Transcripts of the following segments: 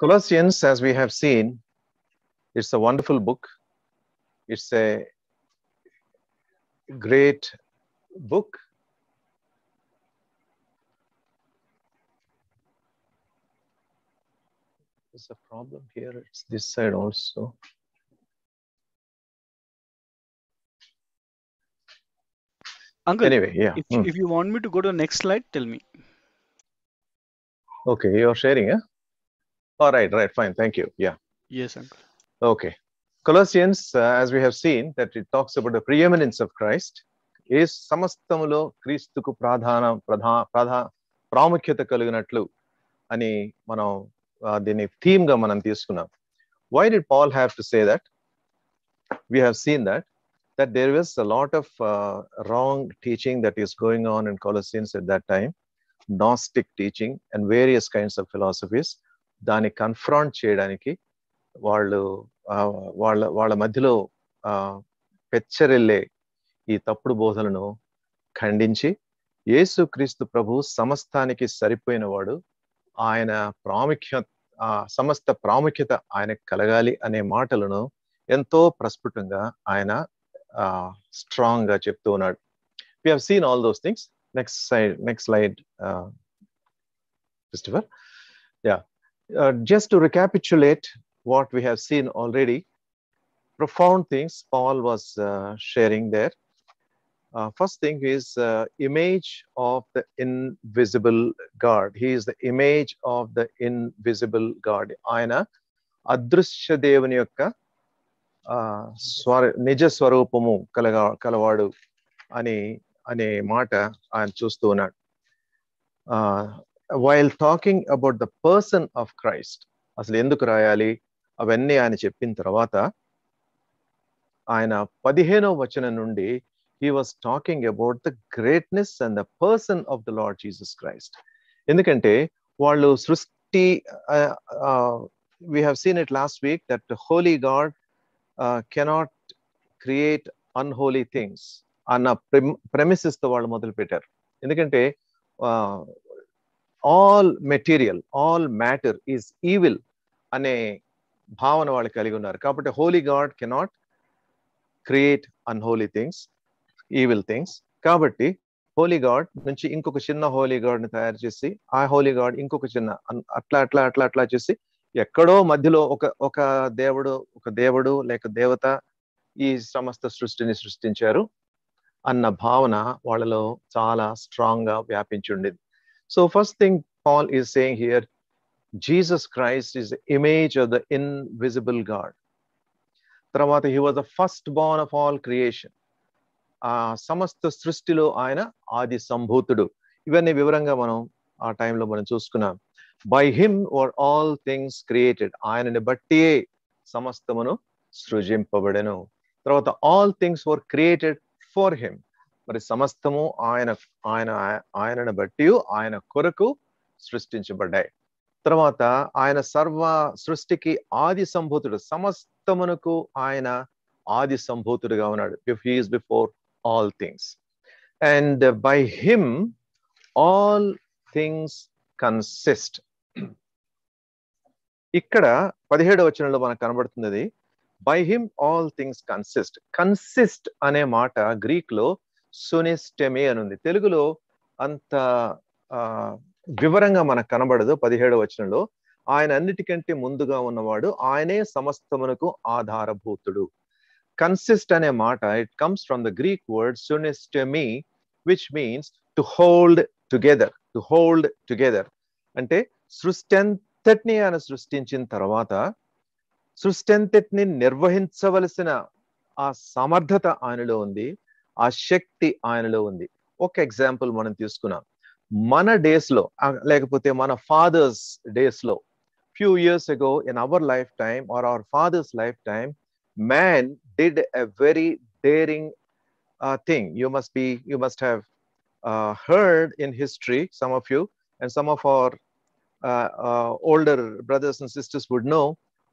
Colossians, as we have seen, it's a wonderful book. It's a great book. There's a problem here. It's this side also. Uncle, anyway, yeah. If, if hmm. you want me to go to the next slide, tell me. Okay, you're sharing, yeah? All right, right, fine. Thank you. Yeah. Yes, uncle. Okay. Colossians, uh, as we have seen, that it talks about the preeminence of Christ. is సమస్తములో క్రీస్తుకు ప్రాధాన ప్రధా ప్రాధా ప్రాముఖ్యత కలిగినట్లు అని మనం దీన్ని థీమ్గా మనం తీసుకున్నాం why did Paul have to say that we have seen that that there was a lot of wrong teaching that is going on in Colossians at that time gnostic teaching and various kinds of philosophies దాన్ని confront చేయడానికి వాళ్ళు వాళ్ళ వాళ్ళ మధ్యలో పెచ్చరెళ్ళే ఈ తప్పుడు బోధలను ఖండించి యేసు క్రీస్తు ప్రభు సమస్తానికి సరిపోయినవాడు ఆయన ప్రాముఖ్యత సమస్త ప్రాముఖ్యత ఆయనకు కలగాలి అనే మాటలను ఎంతో ప్రస్ఫుటంగా ఆయన స్ట్రాంగ్ గా చెప్తూ ఉన్నాడు we have seen all those things next side next slide Christopher యా Uh, just to recapitulate what we have seen already, profound things Paul was uh, sharing there. Uh, first thing is uh, image of the invisible God. He is the image of the invisible God. Aina అదృశ్య దేవుని nijaswarupamu స్వర ani స్వరూపము mata. కలవాడు అని అనే మాట while talking about the person of Christ అసలు ఎందుకు రాయాలి అవన్నీ ఆయన చెప్పిన తర్వాత ఆయన పదిహేనో వచనం నుండి he was talking about the greatness and the person of the Lord Jesus Christ ఎందుకంటే వాళ్ళు సృష్టి we have seen it last week that holy God cannot create unholy things అన్న ప్రెమిసెస్తో వాళ్ళు మొదలు పెట్టారు ఎందుకంటే all material all matter is evil అనే భావన వాళ్ళు కలిగి ఉన్నారు కాబట్టి holy God cannot create unholy things evil things కాబట్టి హోలీ గాడ్ నుంచి ఇంకొక చిన్న హోలీ గాడ్ని తయారు చేసి ఆ హోలీ గాడ్ ఇంకొక చిన్న అట్లా అట్లా అట్లా అట్లా చేసి ఎక్కడో మధ్యలో ఒక ఒక దేవుడు ఒక దేవుడు లేక దేవత ఈ సమస్త సృష్టిని సృష్టించారు అన్న భావన వాళ్ళలో చాలా స్ట్రాంగ్ గా వ్యాపించి ఉండేది So first thing Paul is saying here, Jesus Christ is the image of the invisible God. తర్వాత he was the firstborn of all creation ఆ సమస్త సృష్టిలో ఆయన ఆది సంభూతుడు ఇవన్నీ వివరంగా మనం ఆ టైంలో మనం చూసుకున్నాం by him were all things created ఆయనని బట్టియే సమస్తమును సృజింపబడెను తర్వాత all things were created for him మరి సమస్తము ఆయన ఆయన ఆయనను బట్టి ఆయన కొరకు సృష్టించబడ్డాయి తర్వాత ఆయన సర్వ సృష్టికి ఆది సంభూతుడు సమస్తమునకు ఆయన ఆది సంభూతుడుగా ఉన్నాడు he is before all things and by him all things consist ఇక్కడ పదిహేడు వచనంలో మనకు కనబడుతున్నది by him all things consist consist అనే మాట గ్రీక్ లో సునిష్టమే అని ఉంది తెలుగులో అంత వివరంగా మనకు కనబడదు పదిహేడవ వచనంలో ఆయన అన్నిటికంటే ముందుగా ఉన్నవాడు ఆయనే సమస్తమునకు ఆధారభూతుడు కన్సిస్ట్ అనే మాట it comes from the Greek word సునిస్టమీ which means to hold together to hold together అంటే సృష్టి అంతటిని ఆయన సృష్టించిన తర్వాత సృష్టి అంతటిని నిర్వహించవలసిన ఆ సమర్థత ఆయనలో ఉంది ఆ శక్తి ఆయనలో ఉంది ఒక ఎగ్జాంపుల్ మనం తీసుకున్నాం మన డేస్ లో లేకపోతే మన ఫాదర్స్ డేస్ లో few years ago in our lifetime or our father's lifetime man did a very daring thing you must be you must have heard in history some of you and some of our older brothers and sisters would know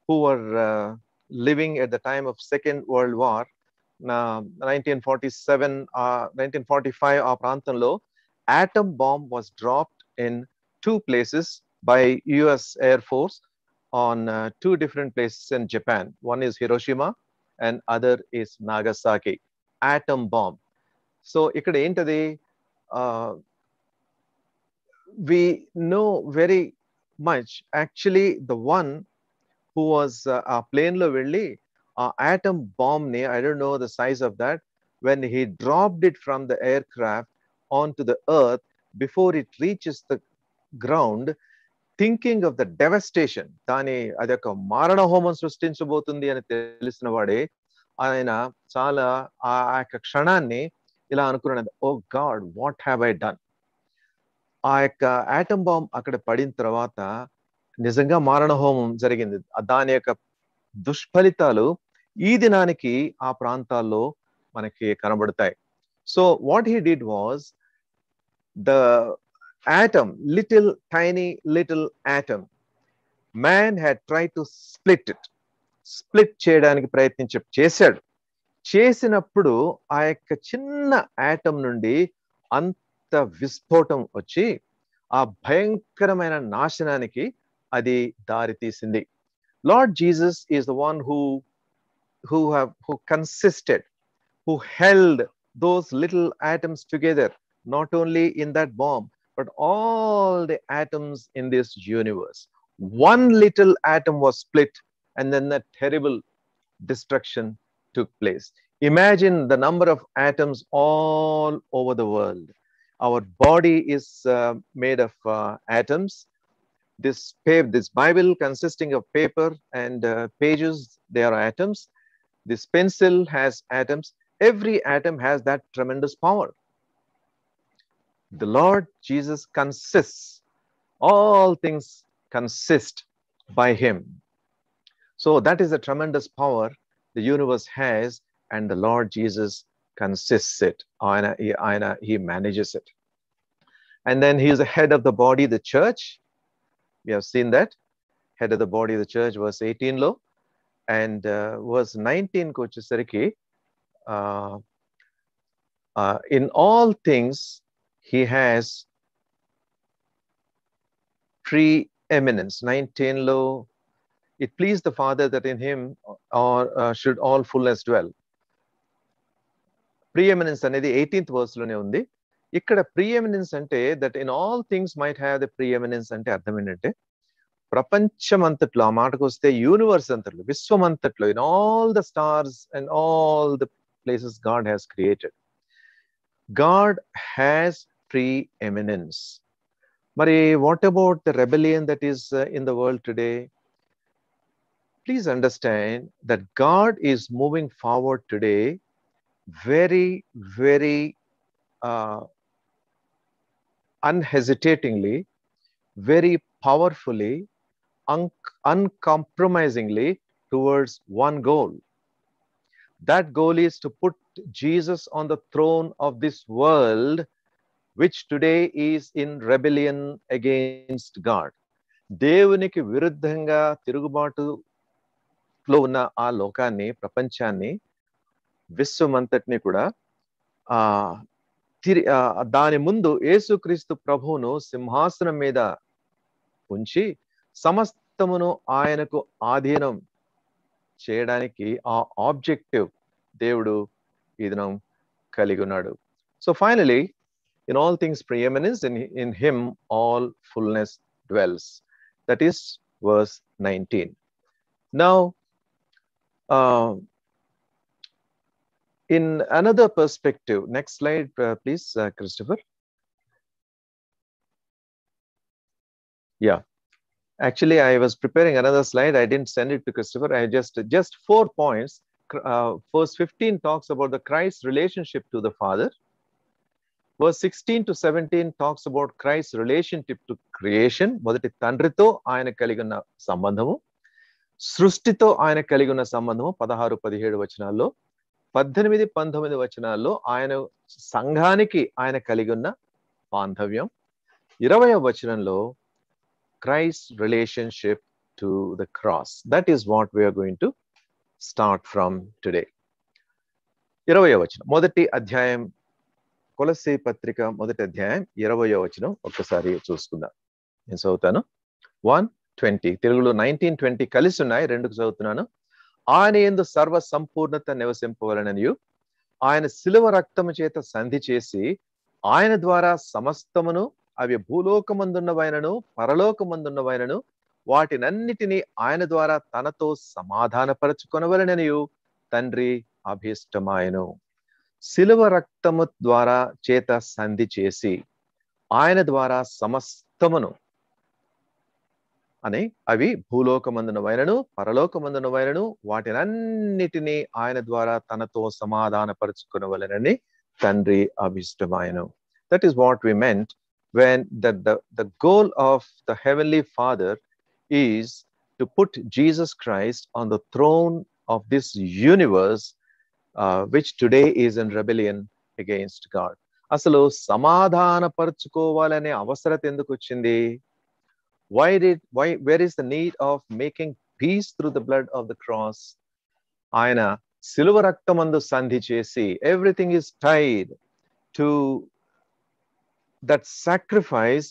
who are living at the time of second world war 1947 uh, 1945 our pranthamlo atom bomb was dropped in two places by us air force on uh, two different places in japan one is hiroshima and other is nagasaki atom bomb so ikkada entadi uh, we know very much actually the one who was a uh, plane lo uh, atom bomb, I don't size of that when that, dropped it from aircraft on to the the before it it reaches the ground thinking of the devastation దాని అది ఒక మారణ హోమం సృష్టించబోతుంది అని తెలిసిన వాడే ఆయన చాలా ఆ యొక్క క్షణాన్ని ఇలా అనుకున్నది oh God what have I done ఆ యొక్క యాటమ్ బాంబ్ అక్కడ పడిన తర్వాత నిజంగా మారణ హోమం జరిగింది దాని యొక్క దుష్ఫలితాలు ఈ దినానికి ఆ ప్రాంతాల్లో మనకి కనబడతాయి so what he did was the atom little tiny little atom man had try to split it split చేయడానికి ప్రయత్నించ చేశాడు చేసినప్పుడు ఆ యొక్క చిన్న యాటమ్ నుండి అంత విస్ఫోటం వచ్చి ఆ భయంకరమైన నాశనానికి అది దారితీసింది Lord Jesus is the one who who have who consisted who held those little atoms together not only in that bomb but all the atoms in this universe one little atom was split and then that terrible destruction took place imagine the number of atoms all over the world our body is uh, made of uh, atoms this, this bible consisting of paper and uh, pages they are atoms this pencil has atoms. Every atom has that tremendous power. The Lord Jesus consists. All things consist by him. So that is a tremendous power the universe has and the Lord Jesus consists it. he manages it. And then he is the head of the body, the church. We have seen that. Head of the body, the church, verse 18 low and uh, verse 19 coaches uh, uh, in all things he has preeminence 19 lo it pleased the father that in him or uh, should all fullness dwell preeminence అనేది eighteenth వర్స్లోనే ఉంది ఇక్కడ preeminence అంటే that in all things might have the preeminence అంటే అర్థం ఏంటంటే ప్రపంచం అంతట్లో ఆ మాటకు వస్తే యూనివర్స్ అంతట్లో విశ్వం అంతట్లో in all the stars and all the places God has created God has preeminence మరి what about the rebellion that is in the world today please understand that God is moving forward today very very unhesitatingly very powerfully un- uncompromisingly towards one goal. That goal is to put Jesus on the throne of this world, which today is in rebellion against God. దేవునికి విరుద్ధంగా తిరుగుబాటులో ఉన్న ఆ లోకాన్ని ప్రపంచాన్ని విశ్వమంతటిని కూడా ఆ తిరి దాని ముందు యేసుక్రీస్తు ప్రభువును సింహాసనం మీద ఉంచి సమస్తమును ఆయనకు ఆధీనం చేయడానికి ఆ ఆబ్జెక్టివ్ దేవుడు ఈ దినం కలిగి ఉన్నాడు so finally in all things preeminence in in him all fullness dwells that is verse nineteen now in another perspective next slide uh, please uh, christopher yeah Actually, I was preparing another slide. I didn't send it to Christopher. I just, just four points. Uh, verse 15 talks about the Christ's relationship to the Father. Verse 16 to 17 talks about Christ's relationship to creation. మొదటి తండ్రితో ayana కలిగి sambandhamu, సంబంధము ayana ఆయన sambandhamu. ఉన్న సంబంధము vachanallo, పదిహేడు వచనాల్లో పద్దెనిమిది పంతొమ్మిది వచనాల్లో ayana సంఘానికి ఆయన కలిగి వచనంలో Christ's relationship to the cross. That is what we are going to start from today. ఇరవయో వచనం మొదటి అధ్యాయం కొలసి పత్రిక మొదటి అధ్యాయం ఇరవయో వచనం ఒక్కసారి చూసుకుందాం నేను చదువుతాను వన్ ట్వంటీ తెలుగులో నైన్టీన్ ట్వంటీ కలిసి ఉన్నాయి రెండుకు చదువుతున్నాను ఆయన ఎందు సర్వ సంపూర్ణత నివసింపవలననియు ఆయన సిలువ రక్తము చేత సంధి చేసి ఆయన ద్వారా సమస్తమును అవి భూలోకమందున్నవైనను పరలోకమందున్నవైనను వాటినన్నిటినీ ఆయన ద్వారా తనతో సమాధానపరచుకొనవలననియు తండ్రి అభీష్టమాయను శిలువ రక్తము ద్వారా చేత సంధి చేసి ఆయన ద్వారా సమస్తమును అని అవి భూలోకమందున వైనను పరలోకమందున వైనను వాటినన్నిటినీ ఆయన ద్వారా తనతో సమాధానపరుచుకునవలనని తండ్రి అభిష్టమాయను that is what we meant when the, the, the goal of the Heavenly Father is to put Jesus Christ on the throne of this universe, uh, which today is in rebellion against God. అసలు సమాధానపరుచుకోవాలనే అవసరత ఎందుకు వచ్చింది why did why where is the need of making peace through the blood of the cross ఆయన సిలువ రక్తమందు సంధి చేసి everything is tied to that sacrifice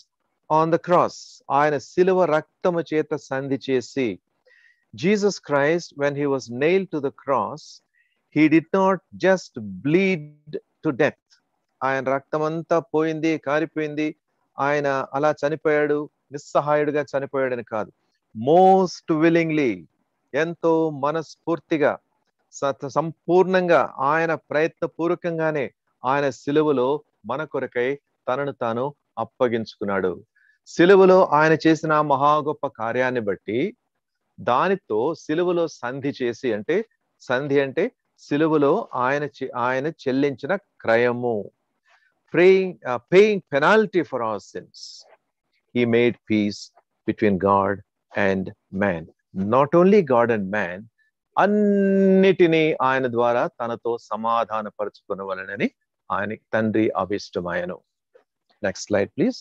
on the cross ఆయన సిలువ రక్తము చేత సంధి చేసి Jesus Christ when he was nail to the cross he did not just bleed to death ఆయన రక్తం అంతా పోయింది కారిపోయింది ఆయన అలా చనిపోయాడు నిస్సహాయుడిగా చనిపోయాడని కాదు మోస్ట్ విల్లింగ్లీ ఎంతో మనస్ఫూర్తిగా సంపూర్ణంగా ఆయన ప్రయత్నపూర్వకంగానే ఆయన సిలువలో మన కొరకై తనను తాను అప్పగించుకున్నాడు సిలువలో ఆయన చేసిన మహా గొప్ప కార్యాన్ని బట్టి దానితో సిలువలో సంధి చేసి అంటే సంధి అంటే సిలువలో ఆయన ఆయన చెల్లించిన క్రయము praying paying penalty for our sins he made peace between God and man not only God and man అన్నిటినీ ఆయన ద్వారా తనతో సమాధానపరచుకునవలనని ఆయన తండ్రి అభిష్టమాయను Next slide, please.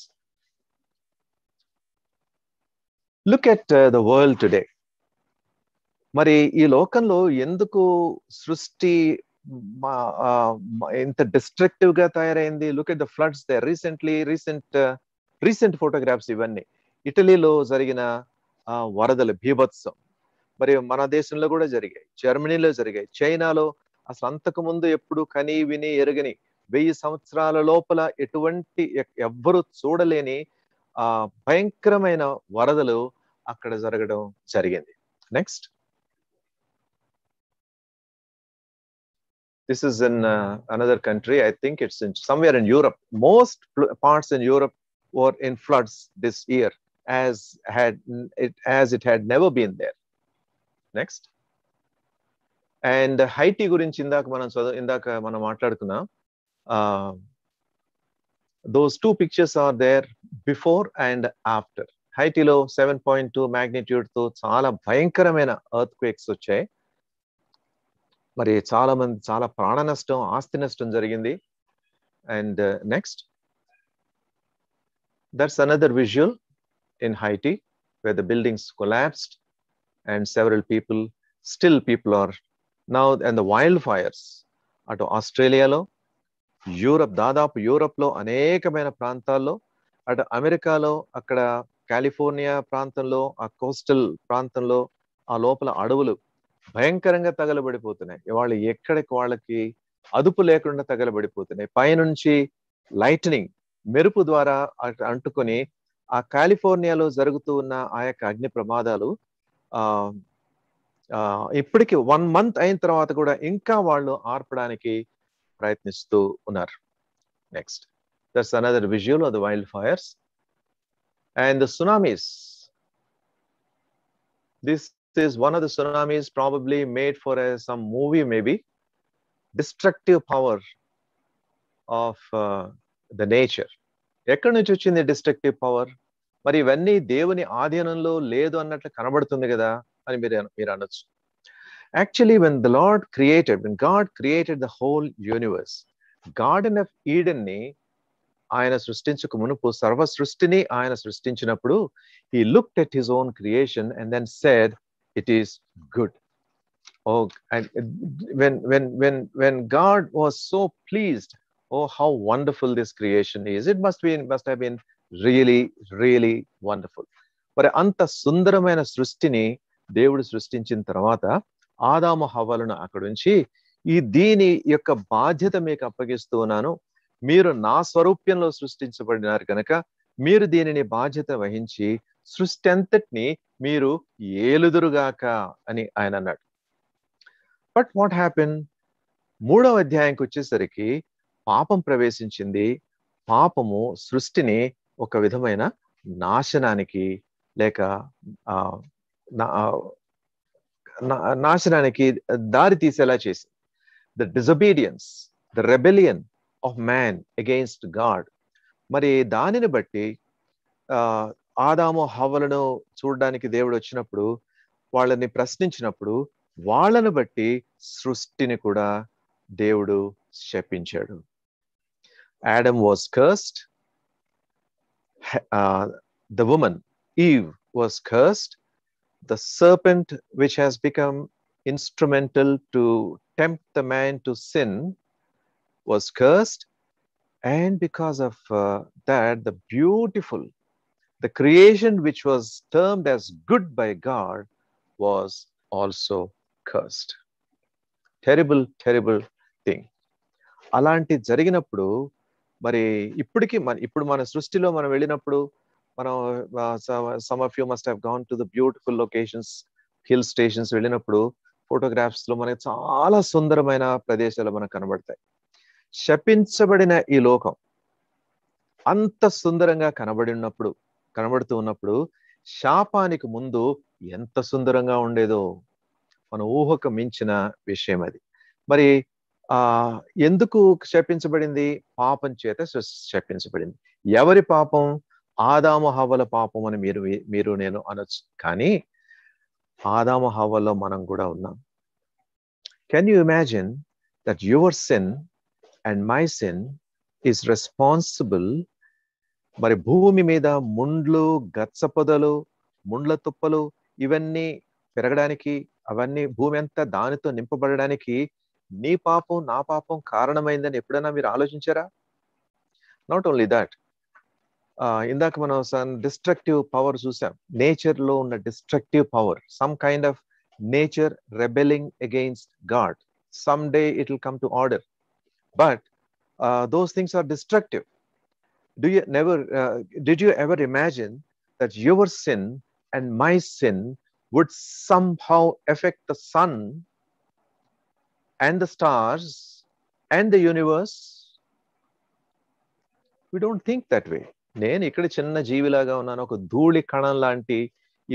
Look at the world today మరి ఈ లోకంలో ఎందుకు సృష్టి ఇంత డిస్ట్రక్టివ్ గా తయారైంది look at the floods the recently recent recent photographs ఇవన్నీ ఇటలీలో జరిగిన వరదల భీభత్సం మరి మన దేశంలో కూడా జరిగాయి జర్మనీలో జరిగాయి చైనాలో అసలు అంతకు ముందు ఎప్పుడు కని విని ఎరుగని వెయ్యి సంవత్సరాల లోపల ఎటువంటి ఎవ్వరు చూడలేని ఆ భయంకరమైన వరదలు అక్కడ జరగడం జరిగింది next this is in another country I think it's in somewhere in Europe most parts in Europe or in floods this year as had it as it had never been there next and Haiti గురించి ఇందాక మనం ఇందాక మనం మాట్లాడుకున్నాం uh, those two pictures are there before and after హైటీలో low 7.2 magnitude to చాలా భయంకరమైన earth quakes వచ్చాయి మరి చాలా మంది చాలా ప్రాణ నష్టం ఆస్తి నష్టం జరిగింది and next that's another visual in Haiti where the buildings collapsed and several people still people are now and the wildfires అటు ఆస్ట్రేలియాలో యూరప్ దాదాపు యూరప్లో అనేకమైన ప్రాంతాల్లో అటు అమెరికాలో అక్కడ కాలిఫోర్నియా ప్రాంతంలో ఆ కోస్టల్ ప్రాంతంలో ఆ లోపల అడవులు భయంకరంగా తగలబడిపోతున్నాయి వాళ్ళు ఎక్కడికి వాళ్ళకి అదుపు లేకుండా తగలబడిపోతున్నాయి పైనుంచి లైట్నింగ్ మెరుపు ద్వారా అంటుకొని ఆ కాలిఫోర్నియాలో జరుగుతూ ఉన్న ఆ యొక్క అగ్ని ప్రమాదాలు ఆ ఇప్పటికి వన్ మంత్ అయిన తర్వాత కూడా ఇంకా వాళ్ళు ఆర్పడానికి ప్రయత్నిస్తూ ఉన్నారు next that's another visual of the wild fires and the tsunamis this is one of the tsunamis probably made for a, some movie maybe destructive power of uh, ఎక్కడి నుంచి వచ్చింది డిస్ట్రక్టివ్ పవర్ మరి ఇవన్నీ దేవుని ఆధీనంలో లేదు అన్నట్లు కనబడుతుంది కదా అని మీరు మీరు అనొచ్చు Actually, when the Lord created, when God created the whole universe, garden of ఈడెన్ని ఆయన సృష్టించక మునుపు సర్వ సృష్టిని ఆయన సృష్టించినప్పుడు he looked at his own creation and then said it is good oh and when when when when God was so pleased oh how wonderful this creation is it must been must have been really really wonderful మరి అంత సుందరమైన సృష్టిని దేవుడు సృష్టించిన తర్వాత ఆదాము హవ్వలను అక్కడి నుంచి ఈ దీని యొక్క బాధ్యత మీకు అప్పగిస్తూ ఉన్నాను మీరు నా స్వరూప్యంలో సృష్టించబడినారు కనుక మీరు దీనిని బాధ్యత వహించి సృష్టి అంతటిని మీరు ఏలుదురుగాక అని ఆయన అన్నాడు బట్ వాట్ హ్యాపెన్ మూడవ అధ్యాయంకి వచ్చేసరికి పాపం ప్రవేశించింది పాపము సృష్టిని ఒక విధమైన నాశనానికి లేక నాశనానికి దారి తీసేలా చేసింది the disobedience the rebellion of man against God మరి దానిని బట్టి ఆదాము హవలను చూడడానికి దేవుడు వచ్చినప్పుడు వాళ్ళని ప్రశ్నించినప్పుడు వాళ్ళను బట్టి సృష్టిని కూడా దేవుడు శపించాడు Adam was cursed the woman Eve was cursed the serpent which has become instrumental to tempt the man to sin was cursed and because of uh, that the beautiful the creation which was termed as good by god was also cursed terrible terrible thing అలాంటి జరిగినప్పుడు మరి ఇప్పటికీ మన ఇప్పుడు మన సృష్టిలో మనం వెళ్ళినప్పుడు మనం some of you must have gone to the beautiful locations hill stations వెళ్ళినప్పుడు ఫోటోగ్రాఫ్స్ లో మనకి చాలా సుందరమైన ప్రదేశాలు మనకు కనబడతాయి శపించబడిన ఈ లోకం అంత సుందరంగా కనబడి ఉన్నప్పుడు కనబడుతూ ఉన్నప్పుడు శాపానికి ముందు ఎంత సుందరంగా ఉండేదో మన ఊహకు మించిన విషయం అది మరి ఆ ఎందుకు శపించబడింది పాపం చేత శపించబడింది ఎవరి పాపం హవల పాపం అని మీరు మీరు నేను అనొచ్చు కానీ హవలో మనం కూడా ఉన్నాం can you imagine that your sin and my sin is responsible మరి భూమి మీద ముండ్లు గచ్చపొదలు ముండ్ల తుప్పలు ఇవన్నీ పెరగడానికి అవన్నీ భూమి అంతా దానితో నింపబడడానికి నీ పాపం నా పాపం కారణమైందని ఎప్పుడైనా మీరు ఆలోచించారా నాట్ ఓన్లీ దాట్ ఇందాక మనం డిస్ట్రక్టివ్ పవర్ చూసాం నేచర్ లో ఉన్న destructive power some kind of nature rebelling against God some day it will come to order but those things are destructive do you never uh, did you ever imagine that your sin and my sin would somehow affect the sun and the stars and the universe we don't think that way నేను ఇక్కడ చిన్న జీవిలాగా ఉన్నాను ఒక ధూళి కణం లాంటి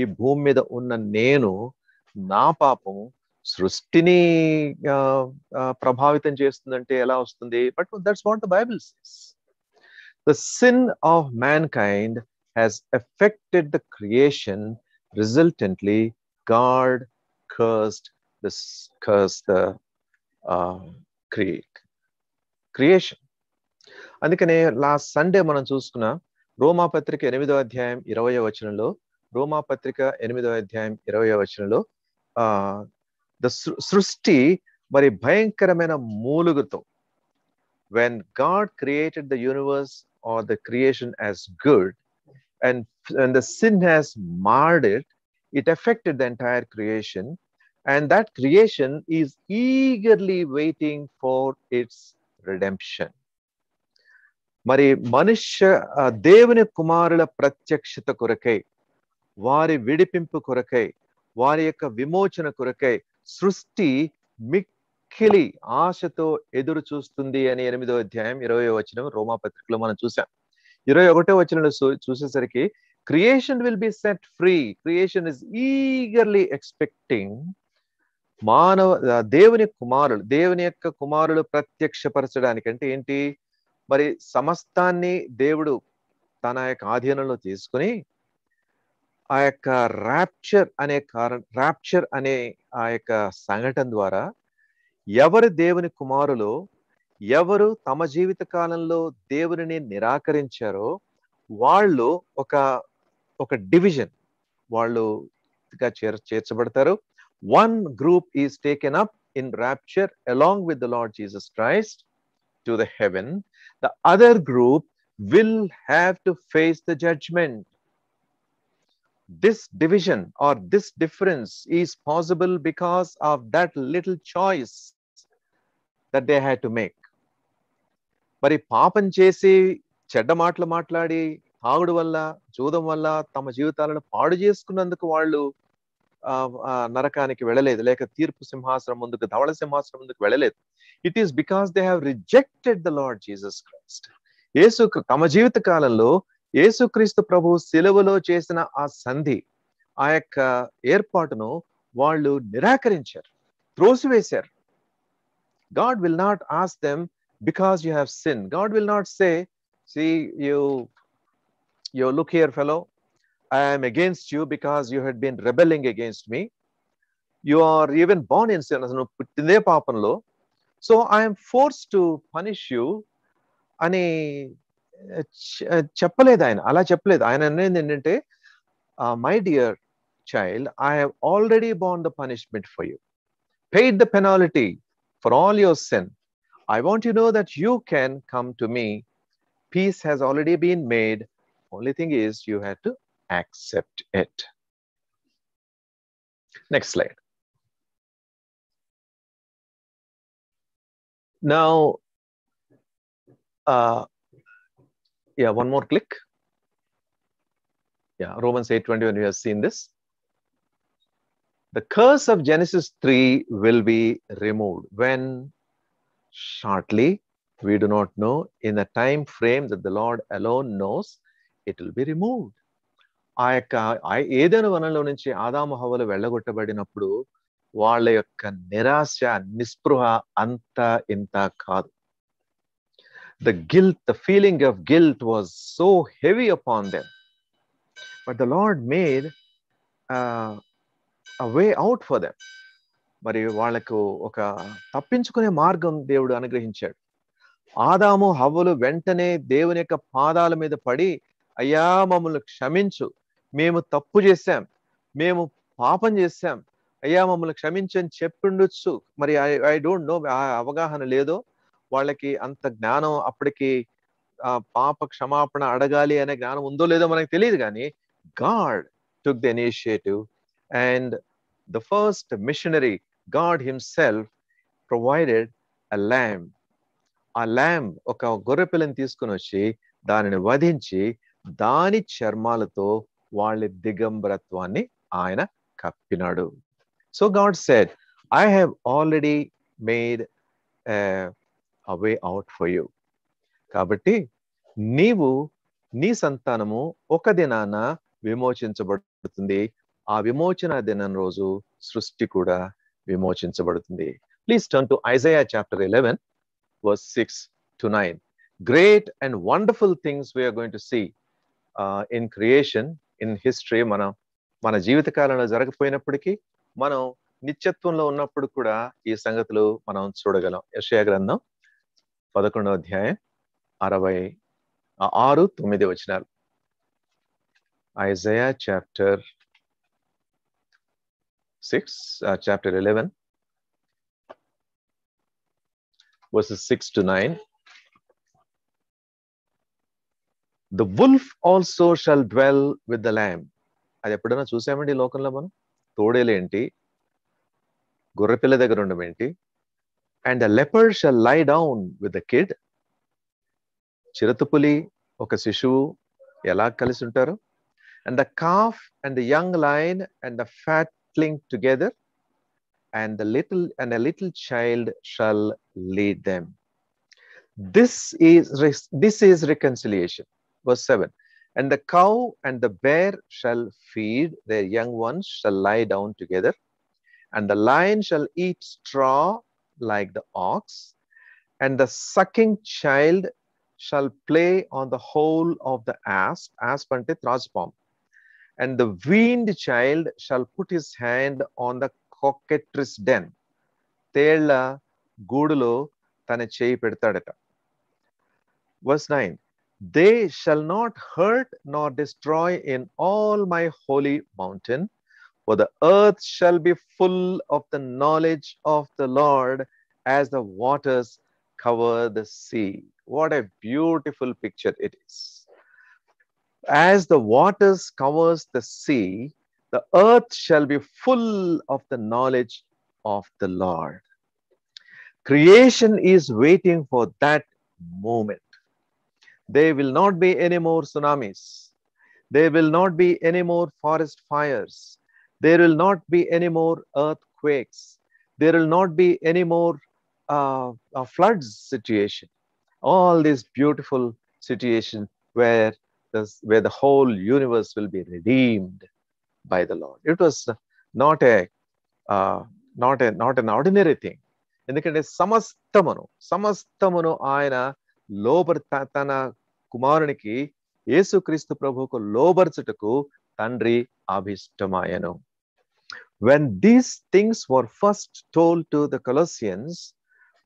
ఈ భూమి మీద ఉన్న నేను నా పాపం సృష్టిని ప్రభావితం చేస్తుందంటే ఎలా వస్తుంది but that's what the Bible says the sin of mankind has affected the creation resultantly God cursed this curse the creation అందుకనే లాస్ట్ సండే మనం చూసుకున్నాం రోమా పత్రిక ఎనిమిదో అధ్యాయం ఇరవయో వచనంలో రోమా పత్రిక ఎనిమిదో అధ్యాయం ఇరవయో వచనంలో ఆ ద సృష్టి మరి భయంకరమైన మూలుగుతో when God created the universe or the creation as good and and the sin has marred it it affected the entire creation and that creation is eagerly waiting for its redemption. మరి మనుష్య దేవుని కుమారుల ప్రత్యక్షత కొరకై వారి విడిపింపు కొరకై వారి యొక్క విమోచన కొరకై సృష్టి మిక్కిలి ఆశతో ఎదురు చూస్తుంది అని ఎనిమిదో అధ్యాయం ఇరవై వచనం రోమాపత్రికలో మనం చూసాం ఇరవై ఒకటో వచనంలో చూసేసరికి creation will be set free creation is eagerly expecting మానవ దేవుని కుమారులు దేవుని యొక్క కుమారులు ప్రత్యక్షపరచడానికి అంటే ఏంటి మరి సమస్తాన్ని దేవుడు తన యొక్క ఆధీనంలో తీసుకుని ఆ యొక్క ర్యాప్చర్ అనే కారణ ర్యాప్చర్ అనే ఆ యొక్క సంఘటన ద్వారా ఎవరు దేవుని కుమారులు ఎవరు తమ జీవిత కాలంలో దేవుని నిరాకరించారో వాళ్ళు ఒక ఒక డివిజన్ వాళ్ళు చేర్ చేర్చబడతారు one group is taken up in rapture along with the Lord Jesus Christ to the heaven The other group will have to face the judgment. This division or this difference is possible because of that little choice that they had to make. మరి పాపం చేసి చెడ్డ మాటలు మాట్లాడి తాగుడు వల్ల జూదం వల్ల తమ జీవితాలను పాడు చేసుకున్నందుకు వాళ్ళు నరకానికి వెళ్ళలేదు లేక తీర్పు సింహాసనం ముందుకు ధవళ సింహాసనం ముందుకు వెళ్ళలేదు it is because they have rejected the Lord Jesus Christ యేసు తమ జీవిత కాలంలో యేసుక్రీస్తు ప్రభు సెలవులో చేసిన ఆ సంధి ఆ యొక్క ఏర్పాటును వాళ్ళు నిరాకరించారు త్రోసివేశారు God will not ask them because you have sin God will not say see you look here fellow I am against you because you had been rebelling against me. You are even born in sin, పుట్టిందే పాపంలో so I'm force to punish you అని చెప్పలేదు ఆయన అలా చెప్పలేదు ఆయన అనేది ఏంటంటే my dear child I have already borne the punishment for you paid the penalty for all your sin I want you know that you can come to me peace has already been made only thing is you have to accept it. Next slide. Now, uh, yeah, one more click. Yeah, Romans 8.21, we have seen this. The curse of Genesis 3 will be removed when shortly, we do not know, in a time frame that the Lord alone knows, it will be removed. ఆ యొక్క ఏదైనా వనంలో నుంచి ఆదాము హవలు వెళ్ళగొట్టబడినప్పుడు వాళ్ళ యొక్క నిరాశ నిస్పృహ అంత ఇంత కాదు the guilt the feeling of guilt was so heavy upon them but the Lord made way out for them మరి వాళ్లకు ఒక తప్పించుకునే మార్గం దేవుడు అనుగ్రహించాడు ఆదాము హవ్వలు వెంటనే దేవుని యొక్క పాదాల మీద పడి అయ్యా మమ్మల్ని క్షమించు మేము తప్పు చేశాం మేము పాపం చేశాం అయ్యా మమ్మల్ని క్షమించని చెప్పిండొచ్చు మరి ఐ ఐ డోంట్ నో ఆ అవగాహన లేదో వాళ్ళకి అంత జ్ఞానం అప్పటికి ఆ పాప క్షమాపణ అడగాలి అనే జ్ఞానం ఉందో లేదో మనకు తెలియదు కానీ God took the initiative and the first missionary God himself provided a lamb a lamb ఒక గొర్రె పిల్లని తీసుకుని వచ్చి దానిని వధించి దాని చర్మాలతో వాళ్ళ దిగంబరత్వాన్ని ఆయన కప్పినాడు so God said I have already made a way out for you కాబట్టి నీవు నీ సంతానము ఒక దినాన విమోచించబడుతుంది ఆ విమోచన దినం రోజు సృష్టి కూడా విమోచించబడుతుంది please turn to Isaiah chapter eleven verse six to nine great and wonderful things we're going to see in creation in history మనం మన జీవితకాలంలో జరగపోయినప్పటికీ మనం నిత్యత్వంలో ఉన్నప్పుడు కూడా ఈ సంగతులు మనం చూడగలం యశయ గ్రంథం పదకొండో అధ్యాయం అరవై ఆరు తొమ్మిది వచ్చినారు Isaiah chapter six chapter eleven verses six to nine the wolf also shall dwell with the lamb అది ఎప్పుడైనా చూసామండి ఈ లోకంలో మనం తోడేలేంటి గొర్రెపిల్ల దగ్గర ఉండడం ఏంటి and the leopard shall lie down with the kid చిరతపులి ఒక శిశువు ఎలా కలిసి ఉంటారు and the calf and the young lion and the fatling together and the little and the little child shall lead them this is this is reconciliation verse 7. And the cow and the bear shall feed, their young ones shall lie down together. And the lion shall eat straw like the ox. And the sucking child shall play on the hole of the asp, asp ante thrashpalm. And the weaned child shall put his hand on the cockatrice den. తేళ్ల గూడులో తన చేయి పెడతాడట verse nine they shall not hurt nor destroy in all my holy mountain, for the earth shall be full of the knowledge of the Lord as the waters cover the sea. What a beautiful picture it is. As the waters covers the sea, the earth shall be full of the knowledge of the Lord. Creation is waiting for that moment. There will not be any more tsunamis. There will not be any more forest fires. There will not be any more earthquakes. There will not be any more uh, uh, floods situation. All these beautiful situation where the, where the whole universe will be redeemed by the Lord. It was not a uh, not a not an ordinary thing. ఎందుకంటే సమస్తమును సమస్తమును ఆయన లోపల తన కుమారునికి యేసుక్రీస్తు ప్రభువుకు లోబర్చుటకు తండ్రి అభిష్టమాయను when these things were first told to the Colossians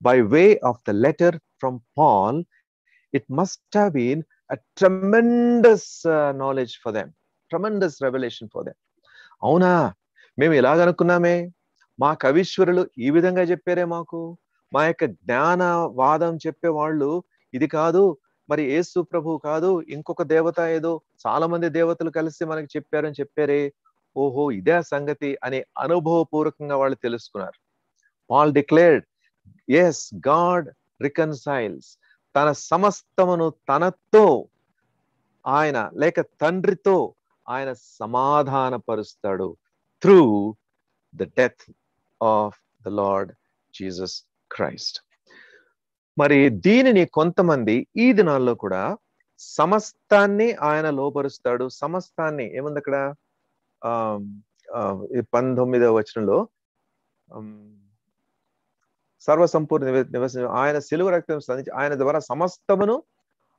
by way of the letter from Paul it must have been a tremendous knowledge for them tremendous revolution for them అవునా మేము ఎలాగనుకున్నామే మా కవీశ్వరులు ఈ విధంగా చెప్పారే మాకు మా యొక్క జ్ఞానవాదం చెప్పేవాళ్ళు ఇది కాదు మరి ఏసు ప్రభు కాదు ఇంకొక దేవత ఏదో చాలా మంది దేవతలు కలిసి మనకి చెప్పారని చెప్పారే ఓహో ఇదే సంగతి అని అనుభవపూర్వకంగా వాళ్ళు తెలుసుకున్నారు Paul declared as God reconciles తన సమస్తమును తనతో ఆయన లేక తండ్రితో ఆయన సమాధానపరుస్తాడు through the death of the Lord Jesus Christ మరి దీనిని కొంతమంది ఈ దినాల్లో కూడా సమస్తాన్ని ఆయన లోపరుస్తాడు సమస్తాన్ని ఏముంది అక్కడ ఆ పంతొమ్మిదవ వచనంలో సర్వసంపూర్ణ నివసించ ఆయన సిలువ రక్తం సంధించి ఆయన ద్వారా సమస్తమును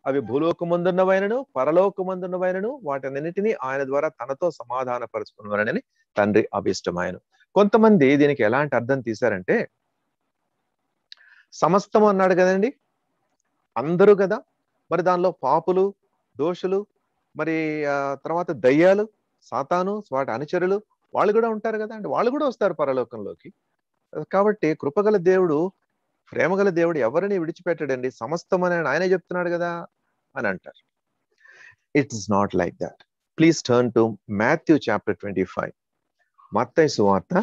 అవి భూలోకమందున్నవైనను పరలోకమందున్నవైనను వాటన్నిటినీ ఆయన ద్వారా తనతో సమాధానపరుచుకున్నారని తండ్రి అభిష్టమాయను కొంతమంది దీనికి ఎలాంటి అర్థం తీశారంటే సమస్తం అన్నాడు కదండి అందరూ కదా మరి దానిలో పాపులు దోషులు మరి తర్వాత దయ్యాలు సాతాను వాటి అనుచరులు వాళ్ళు కూడా ఉంటారు కదా అండి వాళ్ళు కూడా వస్తారు పరలోకంలోకి కాబట్టి కృపగల దేవుడు ప్రేమగల దేవుడు ఎవరిని విడిచిపెట్టడండి సమస్తం అని ఆయనే చెప్తున్నాడు కదా అని అంటారు it's not like that please turn to Matthew chapter twenty five మత్తైసు వార్త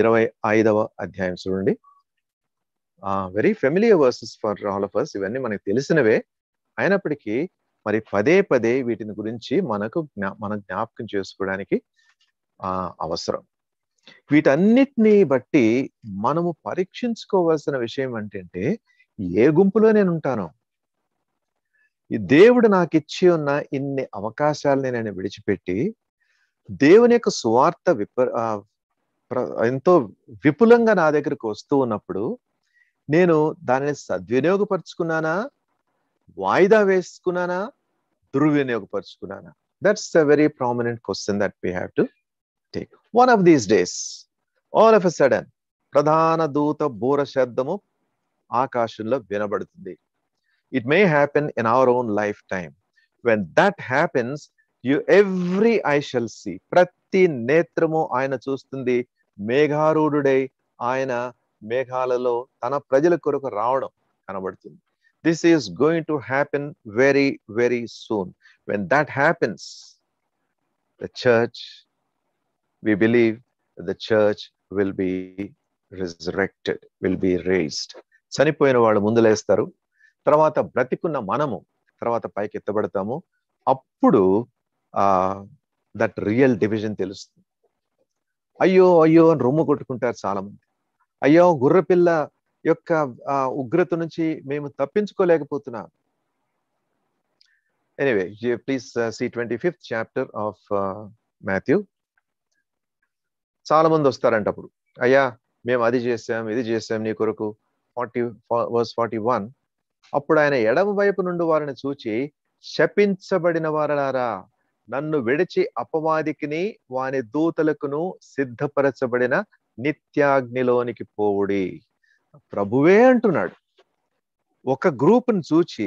ఇరవై ఐదవ అధ్యాయం చూడండి very familiar verses for all of us ఇవన్నీ మనకు తెలిసినవే అయినప్పటికీ మరి పదే పదే వీటిని గురించి మనకు మన జ్ఞాపకం చేసుకోవడానికి అవసరం వీటన్నిటిని బట్టి మనము పరీక్షించుకోవాల్సిన విషయం ఏంటంటే ఏ గుంపులో నేను ఉంటాను ఈ దేవుడు నాకు ఇచ్చి ఉన్న ఇన్ని అవకాశాలని నేను విడిచిపెట్టి దేవుని యొక్క స్వార్థ విప ఎంతో విపులంగా నా దగ్గరకు వస్తూ ఉన్నప్పుడు నేను దానిని సద్వినియోగపరుచుకున్నానా వాయిదా వేసుకున్నానా దుర్వినియోగపరుచుకున్నానా that's a very prominent question that we have to take one of these days all of a sudden ప్రధాన దూత బూర శబ్దము ఆకాశంలో వినబడుతుంది it may happen in our own lifetime when that happens you every eye shall see ప్రతి నేత్రము ఆయన చూస్తుంది మేఘారూఢుడై ఆయన మేఘాలలో తన ప్రజల కొరకు రావడం కనబడుతుంది this is going to happen very very soon when that happens the church we believe the church will be resurrected will be raised చనిపోయిన వాళ్ళు ముందులేస్తారు తర్వాత బ్రతికున్న మనము తర్వాత పైకి ఎత్తబడతాము అప్పుడు దట్ రియల్ డివిజన్ తెలుస్తుంది అయ్యో అయ్యో అని రొమ్ము కొట్టుకుంటారు చాలా మంది అయ్యో గుర్రపిల్ల యొక్క ఆ ఉగ్రత నుంచి మేము తప్పించుకోలేకపోతున్నాం anyway please see twenty fifth chapter of Matthew చాలా మంది వస్తారంట అప్పుడు అయ్యా మేము అది చేసాం ఇది చేసాం నీ కొరకు ఫార్టీ వర్స్ ఫార్టీ వన్ అప్పుడు ఆయన ఎడమ వైపు నుండి వారిని చూచి శపించబడిన వారలారా నన్ను విడిచి అపవాదికిని వాని దూతలకును సిద్ధపరచబడిన నిత్యాగ్నిలోనికి పోవుడి ప్రభువే అంటున్నాడు ఒక గ్రూప్ను చూచి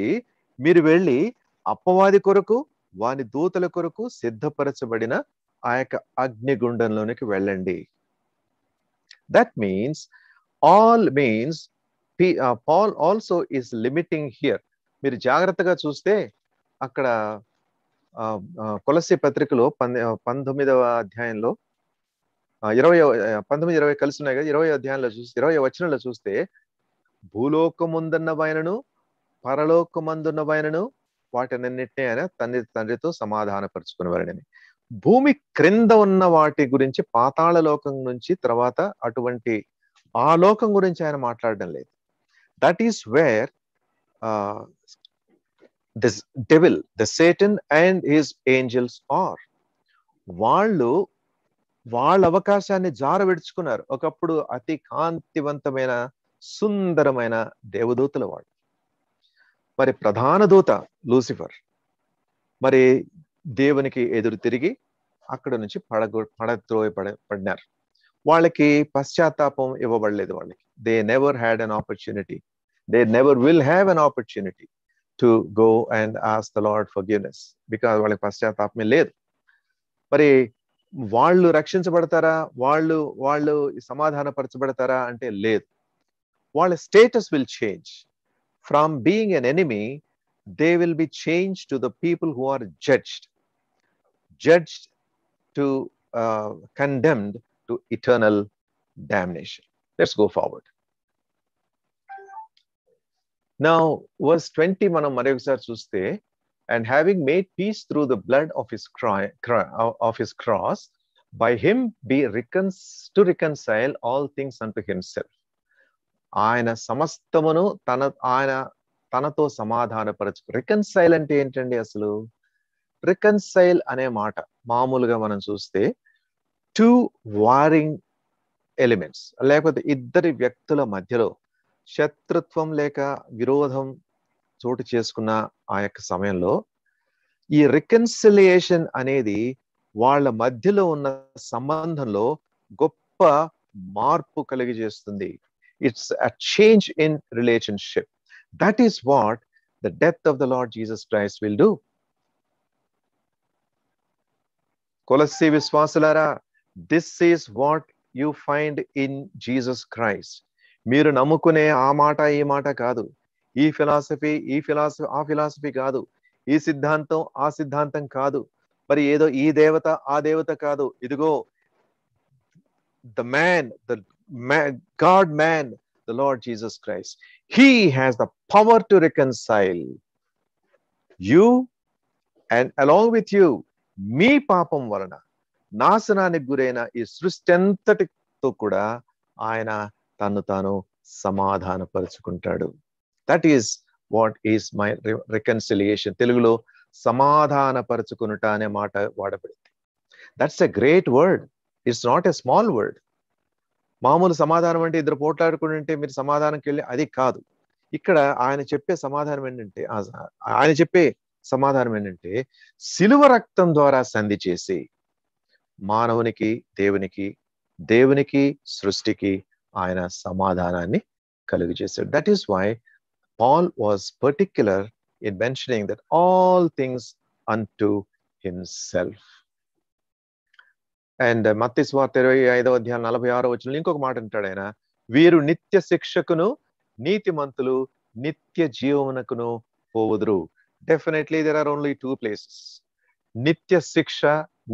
మీరు వెళ్ళి అప్పవాది కొరకు వాని దూతల కొరకు సిద్ధపరచబడిన ఆ యొక్క అగ్నిగుండంలోనికి వెళ్ళండి that means all means Paul also is limiting here మీరు జాగ్రత్తగా చూస్తే అక్కడ uh, uh, కొలసి పత్రికలో uh, పంతొమ్మిదవ అధ్యాయంలో ఇరవై పంతొమ్మిది ఇరవై కలిసి ఉన్నాయి కదా ఇరవై అధ్యాయంలో చూస్తే ఇరవై వచనంలో చూస్తే భూలోకముందున్న వాయనను పరలోకమందున్న వాయనను వాటినన్నిటినీ ఆయన తండ్రి తండ్రితో వారిని భూమి క్రింద ఉన్న వాటి గురించి పాతాళ లోకం నుంచి తర్వాత అటువంటి ఆ లోకం గురించి ఆయన మాట్లాడడం లేదు that is where this devil the Satan and his angels are వాళ్ళు వాళ్ళ అవకాశాన్ని జారవిడుచుకున్నారు ఒకప్పుడు అతి కాంతివంతమైన సుందరమైన దేవదూతల వాళ్ళు మరి ప్రధాన దూత లూసిఫర్ మరి దేవునికి ఎదురు తిరిగి అక్కడ నుంచి పడగొ పడద్రోయ పడ పడినారు వాళ్ళకి పశ్చాత్తాపం ఇవ్వబడలేదు వాళ్ళకి they never had an opportunity they never will have an opportunity to go and ask the Lord forgiveness because వాళ్ళకి పశ్చాత్తాపమే లేదు మరి వాళ్ళు రక్షించబడతారా వాళ్ళు వాళ్ళు సమాధానపరచబడతారా అంటే లేదు వాళ్ళ status will change from being an enemy they will be change to the people who are judged judged to condemned to eternal domination let's go forward నా వర్స్ ట్వంటీ మనం మరొకసారి చూస్తే and having made peace through the blood of his, cry, cry, of his cross, by him be recon- to reconcile all things unto himself. ఆయన సమస్తమును తన ఆయన తనతో సమాధానపరచు reconcile అంటే ఏంటండి అసలు రికన్సైల్ అనే మాట మామూలుగా మనం చూస్తే టూ వారింగ్ ఎలిమెంట్స్ లేకపోతే ఇద్దరి వ్యక్తుల మధ్యలో శత్రుత్వం లేక విరోధం చోటు చేసుకున్న ఆ యొక్క సమయంలో ఈ రికన్సిలియేషన్ అనేది వాళ్ళ మధ్యలో ఉన్న సంబంధంలో గొప్ప మార్పు చేస్తుంది it's a change in relationship that is what the death of the Lord Jesus Christ will do కొలసి విశ్వాసులారా this is what you find in Jesus Christ మీరు నమ్ముకునే ఆ మాట ఈ మాట కాదు ఈ ఫిలాసఫీ ఈ ఫిలాసఫీ ఆ ఫిలాసఫీ కాదు ఈ సిద్ధాంతం ఆ సిద్ధాంతం కాదు మరి ఏదో ఈ దేవత ఆ దేవత కాదు ఇదిగో the man the God man the Lord Jesus Christ he has the power to reconcile you and along with you మీ పాపం వలన నాశనానికి గురైన ఈ సృష్టి అంతటితో కూడా ఆయన తను తాను సమాధానపరుచుకుంటాడు that is what is my reconciliation తెలుగులో సమాధానపరచుకునుట అనే మాట వాడబడింది that's a great word it's not a small word మామూలు సమాధానం అంటే ఇద్దరు పోట్లాడుకుంటుంటే మీరు సమాధానంకి వెళ్ళి అది కాదు ఇక్కడ ఆయన చెప్పే సమాధానం ఏంటంటే ఆయన చెప్పే సమాధానం ఏంటంటే సిలువ రక్తం ద్వారా సంధి చేసి మానవునికి దేవునికి దేవునికి సృష్టికి ఆయన సమాధానాన్ని కలుగు చేశాడు that is why Paul was particular in mentioning that all things unto himself. And మత్తి స్వార్త ఇరవై ఐదవ అధ్యాయం నలభై ఆరో వచ్చిన ఇంకొక మాట అంటాడు ఆయన వీరు నిత్య శిక్షకును నీతిమంతులు నిత్య జీవమునకును పోవుదురు definitely there are only two places నిత్య శిక్ష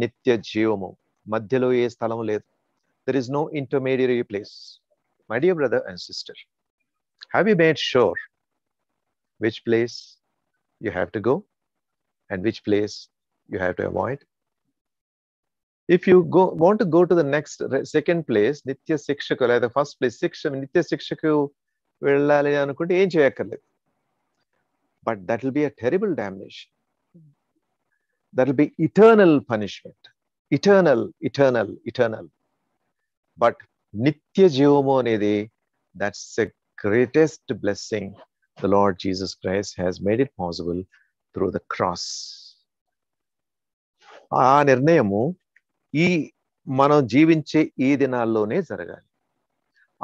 నిత్య జీవము మధ్యలో ఏ స్థలం లేదు there is no intermediary place my dear brother and sister have you made sure which place you have to go and which place you have to avoid. If you go, want to go to the next second place, Nitya Sikshaku, like the first place, Siksham, Nitya Sikshaku, but that will be a terrible damage. That will be eternal punishment. Eternal, eternal, eternal. But Nitya Jyomo Nidhi, that's the greatest blessing the Lord Jesus Christ has made it possible through the cross. ఆ నిర్ణయము ఈ మనం జీవించే ఈ దినాల్లోనే జరగాలి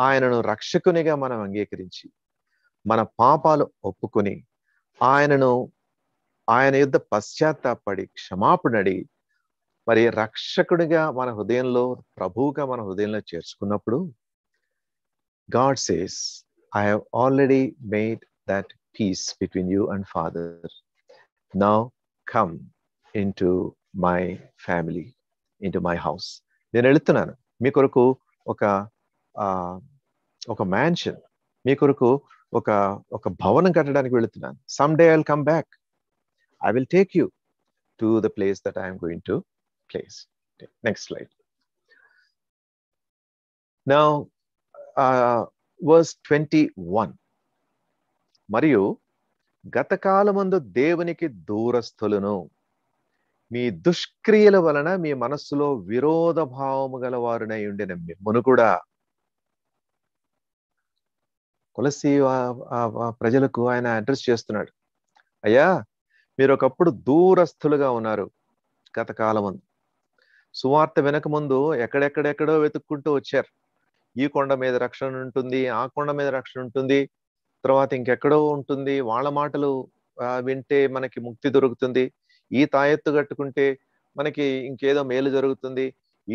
ఆయనను రక్షకునిగా మనం అంగీకరించి మన పాపాలు ఒప్పుకొని ఆయనను ఆయన యుద్ధ పశ్చాత్తాపడి క్షమాపణడి మరి రక్షకునిగా మన హృదయంలో ప్రభువుగా మన హృదయంలో చేర్చుకున్నప్పుడు God says I have already made that peace between you and Father. Now come into my family, into my house. నేను వెళుతున్నాను మీ కొరకు ఒక ఒక మ్యాన్షన్ మీ కొరకు ఒక ఒక భవనం కట్టడానికి వెళుతున్నాను some day I come back I will take you to the place that I'm going to place next slide now verse twenty one మరియు గతకాలమందు దేవునికి దూరస్థులను మీ దుష్క్రియల వలన మీ మనస్సులో విరోధ భావము గల వారునై ఉండిన మిమ్మను కూడా తులసి ప్రజలకు ఆయన అడ్రస్ చేస్తున్నాడు అయ్యా మీరు ఒకప్పుడు దూరస్థులుగా ఉన్నారు గత కాలం సువార్త వెనక ముందు ఎక్కడెక్కడెక్కడో వెతుక్కుంటూ వచ్చారు ఈ కొండ మీద రక్షణ ఉంటుంది ఆ కొండ మీద రక్షణ ఉంటుంది తర్వాత ఇంకెక్కడో ఉంటుంది వాళ్ళ మాటలు వింటే మనకి ముక్తి దొరుకుతుంది ఈ తాయెత్తు కట్టుకుంటే మనకి ఇంకేదో మేలు జరుగుతుంది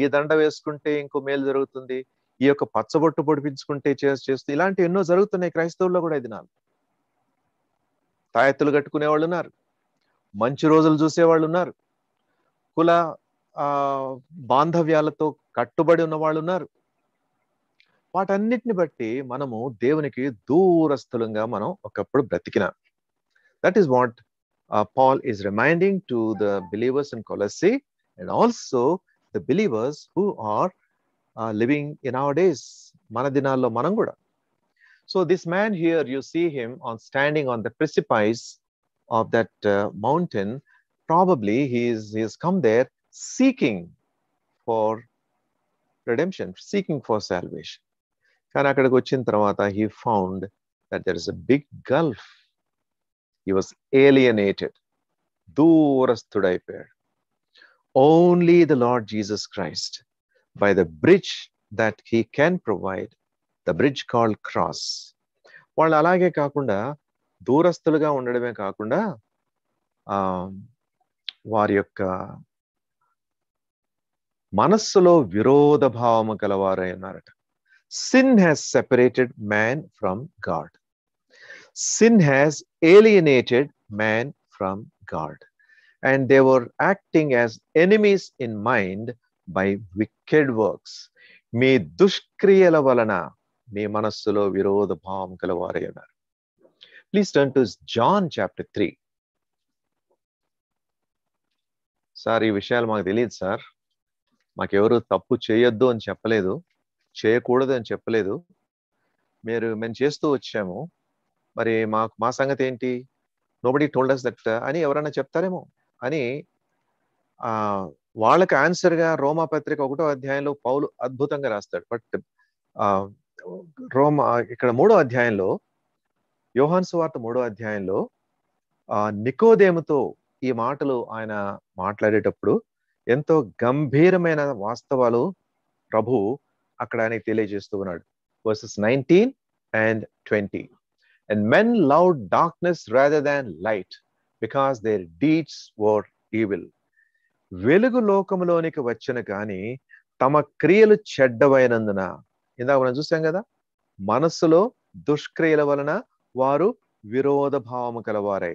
ఈ దండ వేసుకుంటే ఇంకో మేలు జరుగుతుంది ఈ యొక్క పచ్చబొట్టు పొడిపించుకుంటే చేస్తూ ఇలాంటి ఎన్నో జరుగుతున్నాయి క్రైస్తవుల్లో కూడా ఇది నాలుగు తాయెత్తులు కట్టుకునే వాళ్ళు ఉన్నారు మంచి రోజులు చూసే వాళ్ళు ఉన్నారు కుల ఆ బాంధవ్యాలతో కట్టుబడి ఉన్న వాళ్ళు ఉన్నారు వాటన్నిటిని బట్టి మనము దేవునికి దూరస్థులంగా మనం ఒకప్పుడు బ్రతికిన that is what Paul is reminding to the believers in Colossae and also the believers who are living in our days మన దినాల్లో మనం కూడా so this man here you see him on standing on the precipice of that mountain probably he's he's come there seeking for redemption, seeking for salvation. కానీ అక్కడికి వచ్చిన తర్వాత he found that there is a big gulf he was alienated దూరస్థుడైపోయాడు only the Lord Jesus Christ by the bridge that he can provide the bridge called cross వాళ్ళు అలాగే కాకుండా దూరస్తులుగా ఉండడమే కాకుండా వారి యొక్క మనస్సులో విరోధ భావము కలవారై ఉన్నారట sin has separated man from God. Sin has alienated man from God. And they were acting as enemies in mind by wicked works. మీ దుష్క్రియల వలన మీ మనస్సులో విరోధ భావం కలవారై ఉన్నారు please turn to John chapter three sir ఈ విషయాలు మాకు తెలియదు సార్ మాకెవరు తప్పు చేయొద్దు అని చెప్పలేదు చేయకూడదు అని చెప్పలేదు మీరు మేము చేస్తూ వచ్చాము మరి మాకు మా సంగతి ఏంటి నోబడి టోల్డ్ అస్ దట్ అని ఎవరైనా చెప్తారేమో అని ఆ వాళ్ళకి ఆన్సర్గా రోమా పత్రిక ఒకటో అధ్యాయంలో పౌలు అద్భుతంగా రాస్తాడు బట్ రోమా ఇక్కడ మూడో అధ్యాయంలో యోహాన్ సువార్త మూడో అధ్యాయంలో నికోదేముతో ఈ మాటలు ఆయన మాట్లాడేటప్పుడు ఎంతో గంభీరమైన వాస్తవాలు ప్రభు అక్కడ ఆయనకి తెలియజేస్తూ ఉన్నాడు verses nineteen and twenty and men love darkness rather than light because their deeds were evil వెలుగు లోకంలోనికి వచ్చిన కానీ తమ క్రియలు చెడ్డవైనందున ఇందాక మనం చూసాం కదా మనస్సులో దుష్క్రియల వలన వారు విరోధ భావము కలవారై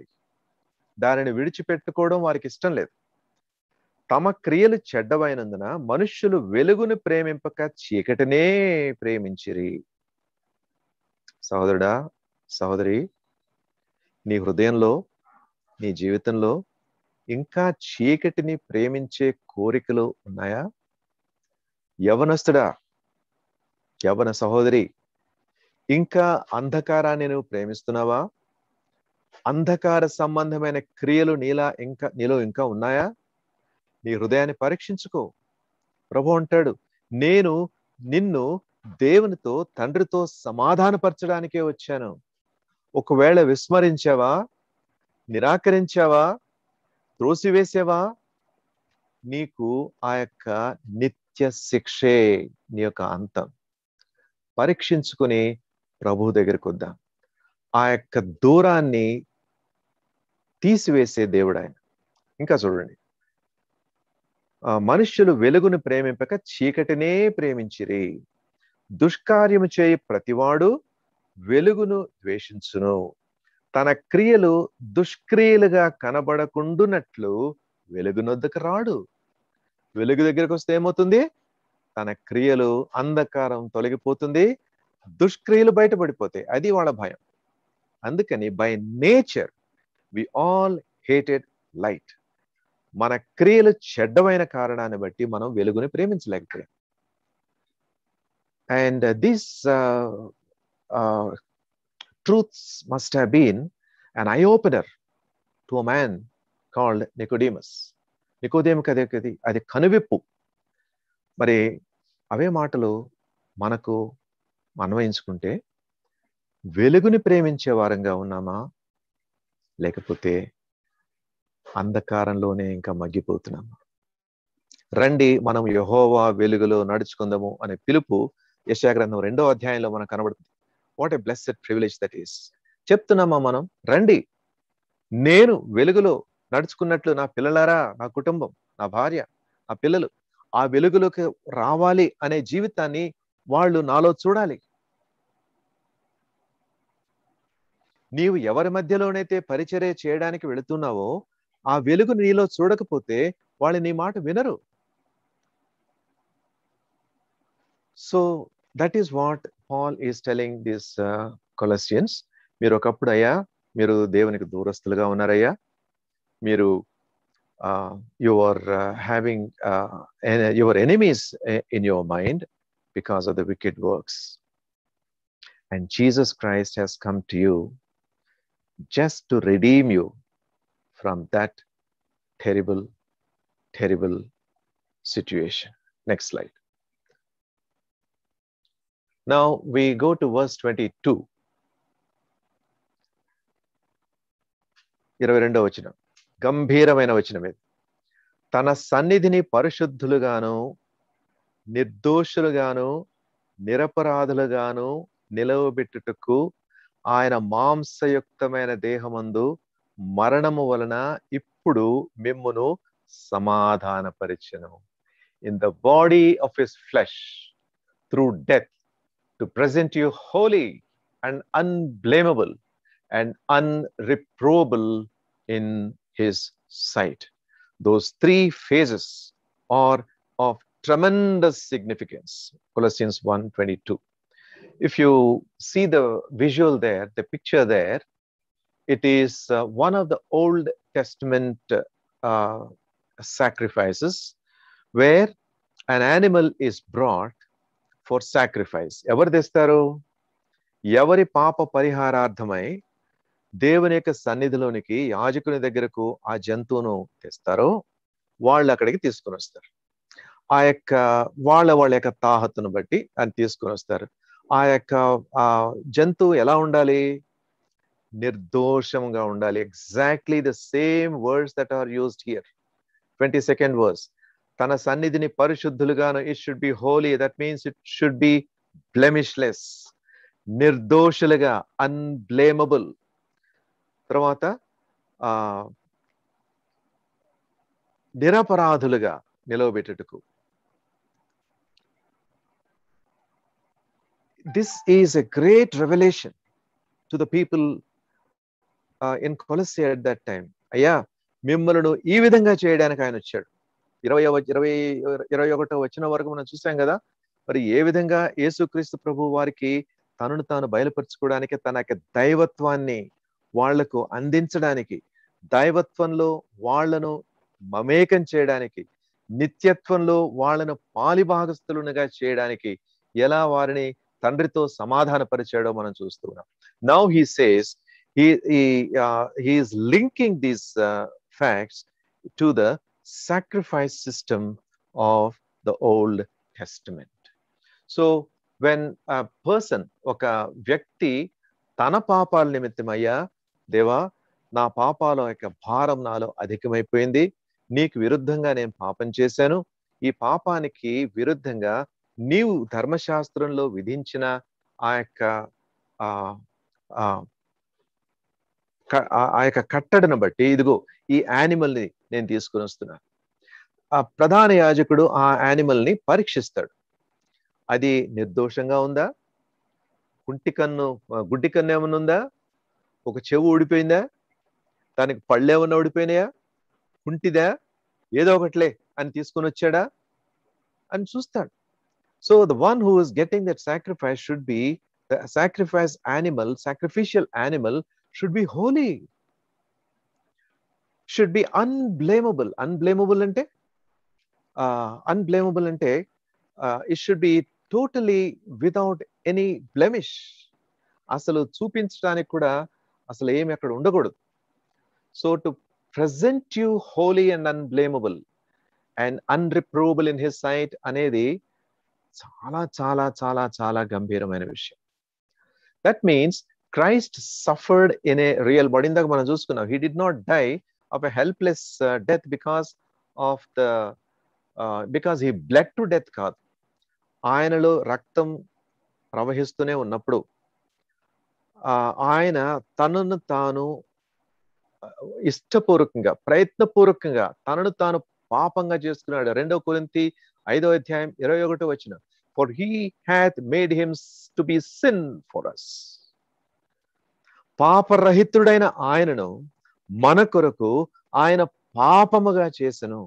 దానిని విడిచిపెట్టుకోవడం వారికి ఇష్టం లేదు తమ క్రియలు చెడ్డవైనందున మనుష్యులు వెలుగును ప్రేమింపక చీకటినే ప్రేమించిరి సహోదరుడా సహోదరి నీ హృదయంలో నీ జీవితంలో ఇంకా చీకటిని ప్రేమించే కోరికలు ఉన్నాయా యవనస్తుడా యవన సహోదరి ఇంకా అంధకారాన్ని నువ్వు ప్రేమిస్తున్నావా అంధకార సంబంధమైన క్రియలు నీలా ఇంకా నీలో ఇంకా ఉన్నాయా నీ హృదయాన్ని పరీక్షించుకో ప్రభు అంటాడు నేను నిన్ను దేవునితో తండ్రితో సమాధానపరచడానికే వచ్చాను ఒకవేళ విస్మరించావా నిరాకరించావా త్రోసివేసావా నీకు ఆ యొక్క నిత్య శిక్షే నీ యొక్క అంతం పరీక్షించుకుని ప్రభు దగ్గరికి వద్దాం ఆ యొక్క దూరాన్ని తీసివేసే దేవుడు ఆయన ఇంకా చూడండి మనుష్యులు వెలుగును ప్రేమింపక చీకటినే ప్రేమించిరి దుష్కార్యము చేయి ప్రతివాడు వెలుగును ద్వేషించును తన క్రియలు దుష్క్రియలుగా కనబడకుండునట్లు వెలుగునొద్దకు రాడు వెలుగు దగ్గరకు వస్తే ఏమవుతుంది తన క్రియలు అంధకారం తొలగిపోతుంది దుష్క్రియలు బయటపడిపోతాయి అది వాళ్ళ భయం అందుకని by nature we all hated light మన క్రియలు చెడ్డమైన కారణాన్ని బట్టి మనం వెలుగుని ప్రేమించలేకపోయాం and this truths must have been an eye opener to man called Nicodemus నికోదేమిక అదే అది అది కనువిప్పు మరి అవే మాటలు మనకు అన్వయించుకుంటే వెలుగుని ప్రేమించే వారంగా ఉన్నామా లేకపోతే అంధకారంలోనే ఇంకా మగ్గిపోతున్నాము రండి మనం యహోవా వెలుగులో నడుచుకుందాము అనే పిలుపు యశాగ్రంథం రెండో అధ్యాయంలో మనకు కనబడుతుంది what a blessed privilege that is చెప్తున్నామా మనం రండి నేను వెలుగులో నడుచుకున్నట్లు నా పిల్లలారా నా కుటుంబం నా భార్య నా పిల్లలు ఆ వెలుగులోకి రావాలి అనే జీవితాన్ని వాళ్ళు నాలో చూడాలి నీవు ఎవరి మధ్యలోనైతే పరిచర్య చేయడానికి వెళుతున్నావో ఆ వెలుగు నీలో చూడకపోతే వాళ్ళు నీ మాట వినరు so that is what Paul is telling this Colossians మీరు ఒకప్పుడు అయ్యా మీరు దేవునికి దూరస్తులుగా ఉన్నారయ్యా మీరు you are having your enemies in your mind because of the wicked works and Jesus Christ has come to you just to redeem you from that terrible, terrible situation. Next slide. Now we go to verse 22. ఇరవై రెండవ వచనం గంభీరమైన వచనమే తన సన్నిధిని పరిశుద్ధులుగాను నిర్దోషులుగాను నిరపరాధులుగాను నిలవబెట్టుటకు ఆయన మాంసయుక్తమైన దేహమందు మరణము వలన ఇప్పుడు మిమ్మును సమాధానపరిచను in the body of his flesh through death to present you holy and unblameable and unreprovable in his sight those three phases are of tremendous significance. Colossians 1:22. If you see the visual there, the picture there, it is uh, one of the Old Testament uh, sacrifices where an animal is brought for sacrifice. ఎవరు తెస్తారు ఎవరి పాప పరిహారార్థమై దేవుని యొక్క సన్నిధిలోనికి యాజకుని దగ్గరకు ఆ జంతువును తెస్తారో వాళ్ళు అక్కడికి తీసుకుని వస్తారు ఆ యొక్క వాళ్ళ వాళ్ళ యొక్క తాహతును బట్టి అని తీసుకుని వస్తారు ఆ యొక్క జంతువు ఎలా ఉండాలి nirdoshamaga undali. Exactly the same words that are used here. 22nd verse. తన సన్నిధిని పరిశుద్ధులుగాను it should be holy that means it should be blemishless నిర్దోషులుగా అన్బ్లేమబుల్ తర్వాత నిరపరాధులుగా నిలవబెట్టుటకు this is a great revolution to the people in Colossae at that time అయ్యా మిమ్మలను ఈ విధంగా చేయడానికి ఆయన వచ్చాడు ఇరవై ఇరవై ఇరవై ఒకటో వచ్చిన వరకు మనం చూసాం కదా మరి ఏ విధంగా యేసుక్రీస్తు ప్రభు వారికి తనను తాను బయలుపరచుకోవడానికి తన యొక్క దైవత్వాన్ని వాళ్లకు అందించడానికి దైవత్వంలో వాళ్లను మమేకం చేయడానికి నిత్యత్వంలో వాళ్లను పాలిభాగస్తులునిగా చేయడానికి ఎలా వారిని తండ్రితో సమాధానపరిచాడో మనం చూస్తున్నాం now he says he, he, uh, he is linking these uh, facts to the sacrifice system of the Old Testament. So when a person, ఒక వ్యక్తి తన పాపాల నిమిత్తమయ్యా దేవా నా పాపాల యొక్క భారం నాలో అధికమైపోయింది నీకు విరుద్ధంగా నేను పాపం చేశాను ఈ పాపానికి విరుద్ధంగా నీవు ధర్మశాస్త్రంలో విధించిన ఆ యొక్క ఆ యొక్క కట్టడిని బట్టి ఇదిగో ఈ యానిమల్ని నేను తీసుకుని వస్తున్నాను ఆ ప్రధాన యాజకుడు ఆ యానిమల్ని పరీక్షిస్తాడు అది నిర్దోషంగా ఉందా కుంటి కన్ను గుడ్డి కన్ను ఏమైనా ఉందా ఒక చెవు ఊడిపోయిందా దానికి పళ్ళు ఏమన్నా ఊడిపోయినాయా కుంటిదా ఏదో ఒకట్లే అని తీసుకుని వచ్చాడా అని చూస్తాడు so the one who is getting that sacrifice should be sacrifice animal sacrificial animal should be holy, should be unblameable unblameable అంటే అన్బ్లేమబుల్ అంటే it should be totally without any blemish అసలు చూపించడానికి కూడా అసలు ఏమి అక్కడ ఉండకూడదు so to present you holy and unblameable and unreprovable in his sight అనేది చాలా చాలా చాలా చాలా గంభీరమైన విషయం that means Christ suffered in a real body ఇందాక మనం చూసుకున్నాం he did not die of a helpless death because of the because he blood to death కాదు ఆయనలో రక్తం ప్రవహిస్తూనే ఉన్నప్పుడు ఆయన తనను తాను uh, ఇష్టపూర్వకంగా ప్రయత్నపూర్వకంగా తనను తాను పాపంగా చేసుకున్నాడు రెండో కురింతి ఐదో అధ్యాయం ఇరవై ఒకటో వచ్చిన for he hath made him to be sin for us పాపరహితుడైన ఆయనను మన కొరకు ఆయన పాపముగా చేసను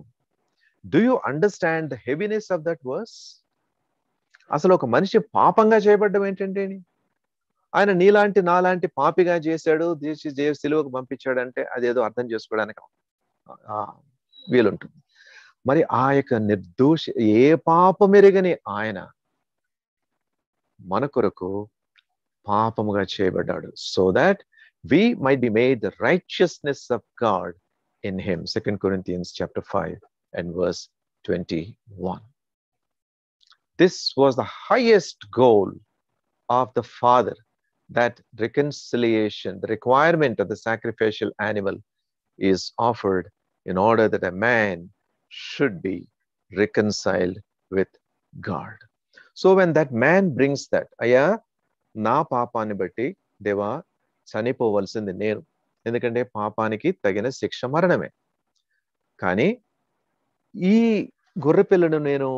do you understand heaviness of that verse అసలు ఒక మనిషి పాపంగా చేయబడ్డం ఏంటంటే ఆయన నీలాంటి నాలాంటి పాపిగా చేశాడు దేవ సిలువకు పంపించాడు అంటే అదేదో అర్థం చేసుకోవడానికి వీలుంటుంది మరి ఆ యొక్క నిర్దోష ఏ పాపమెరగని ఆయన మన కొరకు పాపముగా చేయబడ్డాడు so that be made the made the righteousness of God in him second five chapter five and verse twenty one this was the highest goal of the father that reconciliation, the requirement of the sacrificial animal is offered in order that a man should be reconciled with God. So when that man brings that, Aya, నా పాపాన్ని బట్టి దేవా చనిపోవలసింది నేను ఎందుకంటే పాపానికి తగిన శిక్ష మరణమే కానీ ఈ గొర్రెపిల్లను నేను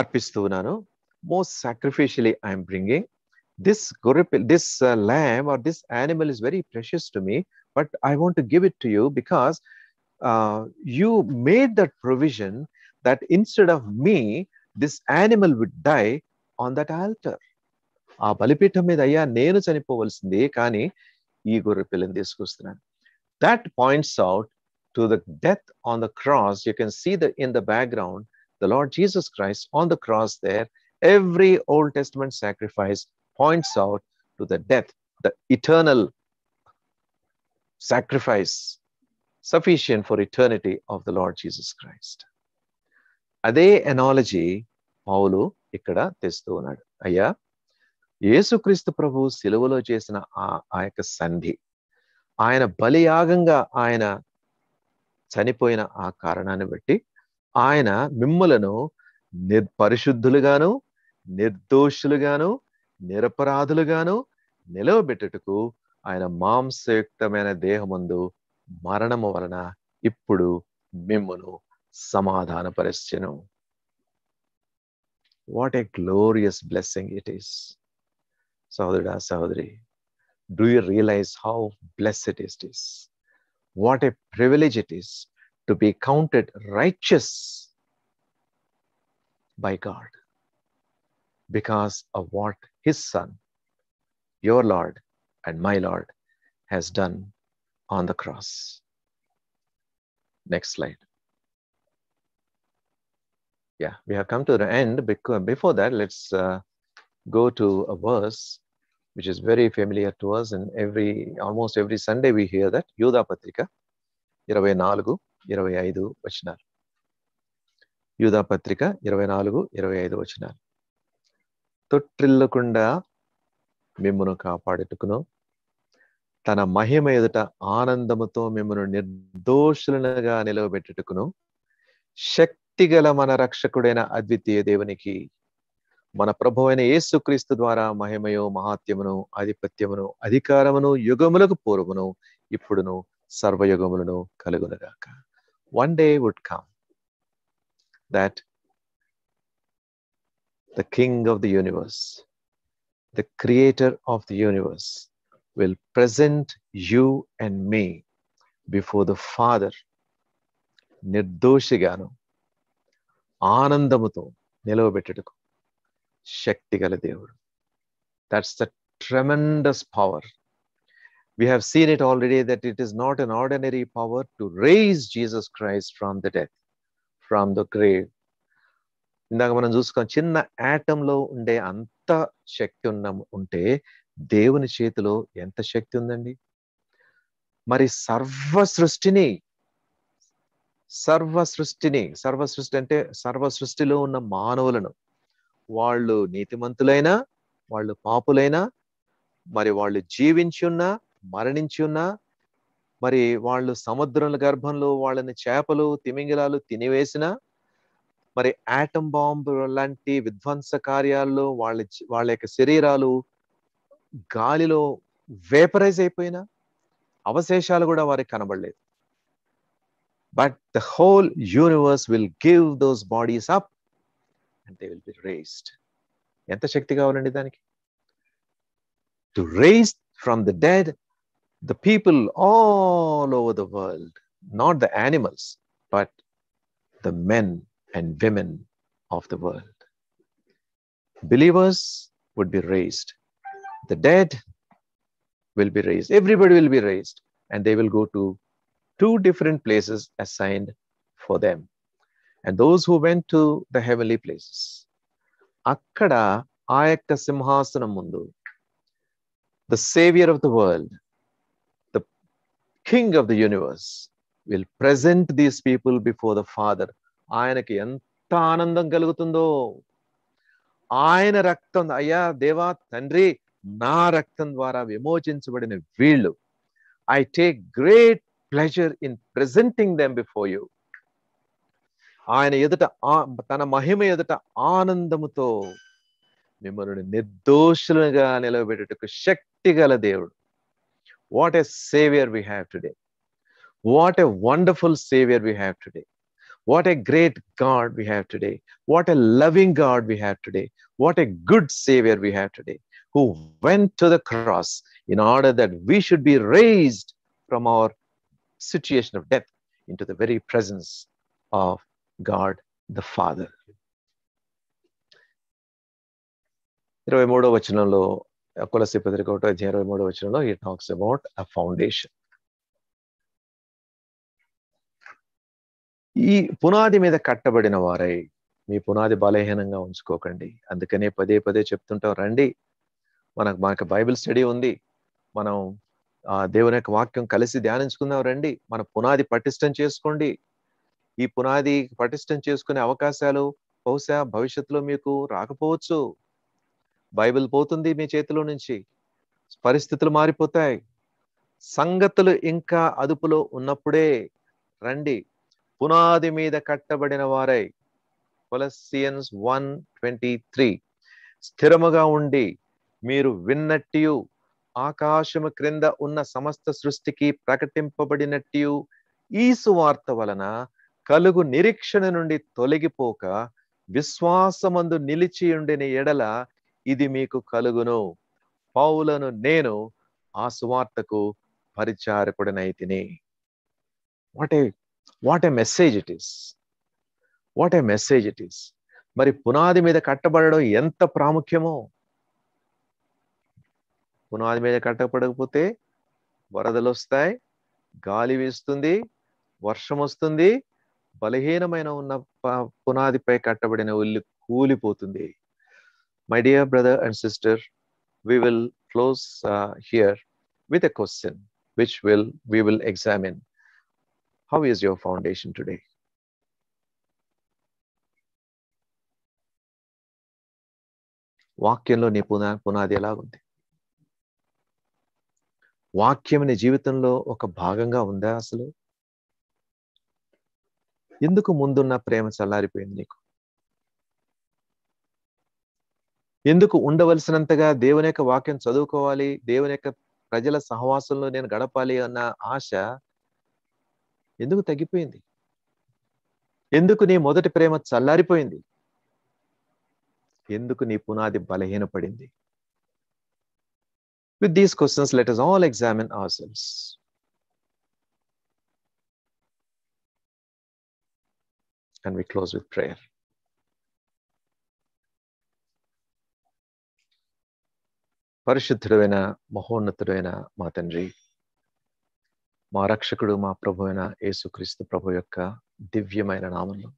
అర్పిస్తున్నాను most sacrificially I'm bringing this గొర్రెపిల్ this lamb or this animal is very precious to me but I want to give it to you because you made that provision that instead of me this animal would die on that altar ఆ బలిపీఠం మీద అయ్యా నేను చనిపోవలసింది కానీ ఈ గొర్రె పిల్లని తీసుకొస్తున్నాను that points out to the death on the cross you can see the in the background the Lord Jesus Christ on the cross there every Old Testament sacrifice points out to the death the eternal sacrifice sufficient for eternity of the Lord Jesus Christ అదే analogy Paul ఇక్కడ తెస్తూ ఉన్నాడు అయ్యా యేసుక్రీస్తు ప్రభు సిలువలో చేసిన ఆ ఆ యొక్క సంధి ఆయన బలియాగంగా ఆయన చనిపోయిన ఆ కారణాన్ని బట్టి ఆయన మిమ్మలను నిర్పరిశుద్ధులుగాను పరిశుద్ధులుగాను నిర్దోషులుగాను నిరపరాధులుగాను నిలవబెట్టుటకు ఆయన మాంసయుక్తమైన దేహమందు మరణము వలన ఇప్పుడు మిమ్మను సమాధానపరిచెను What a glorious blessing it is. Sahodara, Sahodari, do you realize how blessed it is? What a privilege it is to be counted righteous by God because of what His Son, your Lord and my Lord, has done on the cross. Next slide yeah, we have come to the end. before that, let's uh, go to a verse which is very familiar to us. And every almost every Sunday we hear that Yuda Patrika, Yeravai Nalgu, Yeravai Aidu Vachinar. Yuda Patrika, Yeravai Nalgu, Yeravai Aidu Vachinar. Tutrilukunda Mimunuka Paditukuno. తన మహిమ ఎదుట ఆనందముతో మిమ్మను నిర్దోషులనగా నిలవబెట్టుకును గల మన రక్షకుడైన అద్వితీయ దేవునికి మన ప్రభు అయిన యేసుక్రీస్తు ద్వారా మహిమయు మహాత్యమును ఆధిపత్యమును అధికారమును యుగములకు పూర్వమును ఇప్పుడును సర్వయుగములను కలుగునగాక one day would come that the king of the universe the creator of the universe will present you and me before the father నిర్దోషిగాను ఆనందముతో నిలవబెట్టుటకు శక్తి గల దేవుడు that's the tremendous power we have seen it already that it is not an ordinary power to raise Jesus Christ from the death from the grave ఇందాక మనం చూసుకోం చిన్న ఆటంలో ఉండే అంత శక్తి ఉన్న ఉంటే దేవుని చేతిలో ఎంత శక్తి ఉందండి మరి సర్వ సృష్టిని సర్వ సృష్టిని సర్వ సృష్టి అంటే సర్వ సృష్టిలో ఉన్న మానవులను వాళ్ళు నీతిమంతులైనా వాళ్ళు పాపులైనా మరి వాళ్ళు జీవించి ఉన్నా మరణించి ఉన్నా మరి వాళ్ళు సముద్రం గర్భంలో వాళ్ళని చేపలు తిమింగిలాలు తినివేసిన మరి ఆటం బాంబ్ లాంటి విధ్వంస కార్యాల్లో వాళ్ళ వాళ్ళ యొక్క శరీరాలు గాలిలో వేపరైజ్ అయిపోయినా అవశేషాలు కూడా వారికి కనబడలేదు but the whole universe will give those bodies up and they will be raised. To raise from the dead the people all over the world, not the animals, but the men and women of the world. Believers would be raised, the dead will be raised, everybody will be raised, and they will go to two different places assigned for them. And those who went to the heavenly places. Akkada ayakta simhasana The savior of the world, the king of the universe, will present these people before the father. ఆయనకి ఎంత ఆనందం కలుగుతుందో ఆయన రక్తం అయ్యా దేవా తండ్రి నా రక్తం ద్వారా విమోచించబడిన వీళ్ళు I take great pleasure in presenting them before you ఆయన ఎదుట తన మహిమ ఎదుట ఆనందముతో మిమ్మల్ని నిర్దోషులుగా నిలబెట్టుటకు శక్తి గల దేవుడు what a saviour we have today what a wonderful saviour we have today what a great God we have today what a loving God we have today what a good saviour we have today who went to the cross in order that we should be raised from our situation of death into the very presence of God the Father. ఇరవై మూడో వచనంలో కులసి పత్రిక ఒకటో అధ్యాయం ఇరవై మూడో వచనంలో ఈ టాక్స్ అబౌట్ అ ఫౌండేషన్ ఈ పునాది మీద కట్టబడిన వారై మీ పునాది బలహీనంగా ఉంచుకోకండి అందుకనే పదే పదే చెప్తుంటాం రండి మనకు మనకు బైబిల్ స్టడీ ఉంది మనం దేవుని యొక్క వాక్యం కలిసి ధ్యానించుకుందాం రండి మన పునాది పటిష్టం చేసుకోండి ఈ పునాది పటిష్టం చేసుకునే అవకాశాలు బహుశా భవిష్యత్తులో మీకు రాకపోవచ్చు బైబిల్ పోతుంది మీ చేతిలో నుంచి పరిస్థితులు మారిపోతాయి సంగతులు ఇంకా అదుపులో ఉన్నప్పుడే రండి పునాది మీద కట్టబడిన వారై కొలసియన్స్ వన్ ట్వంటీ త్రీ స్థిరముగా ఉండి మీరు విన్నట్టు ఆకాశము క్రింద ఉన్న సమస్త సృష్టికి ప్రకటింపబడినట్టు ఈ సువార్త వలన కలుగు నిరీక్షణ నుండి తొలగిపోక విశ్వాసమందు నిలిచి ఉండిన ఎడల ఇది మీకు కలుగును పౌలను నేను ఆ సువార్తకు తిని what a what a message it is what a message it is మరి పునాది మీద కట్టబడడం ఎంత ప్రాముఖ్యమో పునాది మీద కట్టపడకపోతే వరదలు వస్తాయి గాలి వీస్తుంది వర్షం వస్తుంది బలహీనమైన ఉన్న పునాదిపై కట్టబడిన ఉల్లి కూలిపోతుంది my dear brother and sister we will close here with a question which will we will examine how is your foundation today వాక్యంలో నీ పునా పునాది ఎలాగుంది వాక్యం నీ జీవితంలో ఒక భాగంగా ఉందా అసలు ఎందుకు ముందున్న ప్రేమ చల్లారిపోయింది నీకు ఎందుకు ఉండవలసినంతగా దేవుని యొక్క వాక్యం చదువుకోవాలి దేవుని యొక్క ప్రజల సహవాసంలో నేను గడపాలి అన్న ఆశ ఎందుకు తగ్గిపోయింది ఎందుకు నీ మొదటి ప్రేమ చల్లారిపోయింది ఎందుకు నీ పునాది బలహీనపడింది With these questions, let us all examine ourselves. And we close with prayer. పరిశుద్ధుడైన మహోన్నతుడైన మా తండ్రి మా రక్షకుడు మా ప్రభు అయిన యేసుక్రీస్తు ప్రభు యొక్క దివ్యమైన నామంలో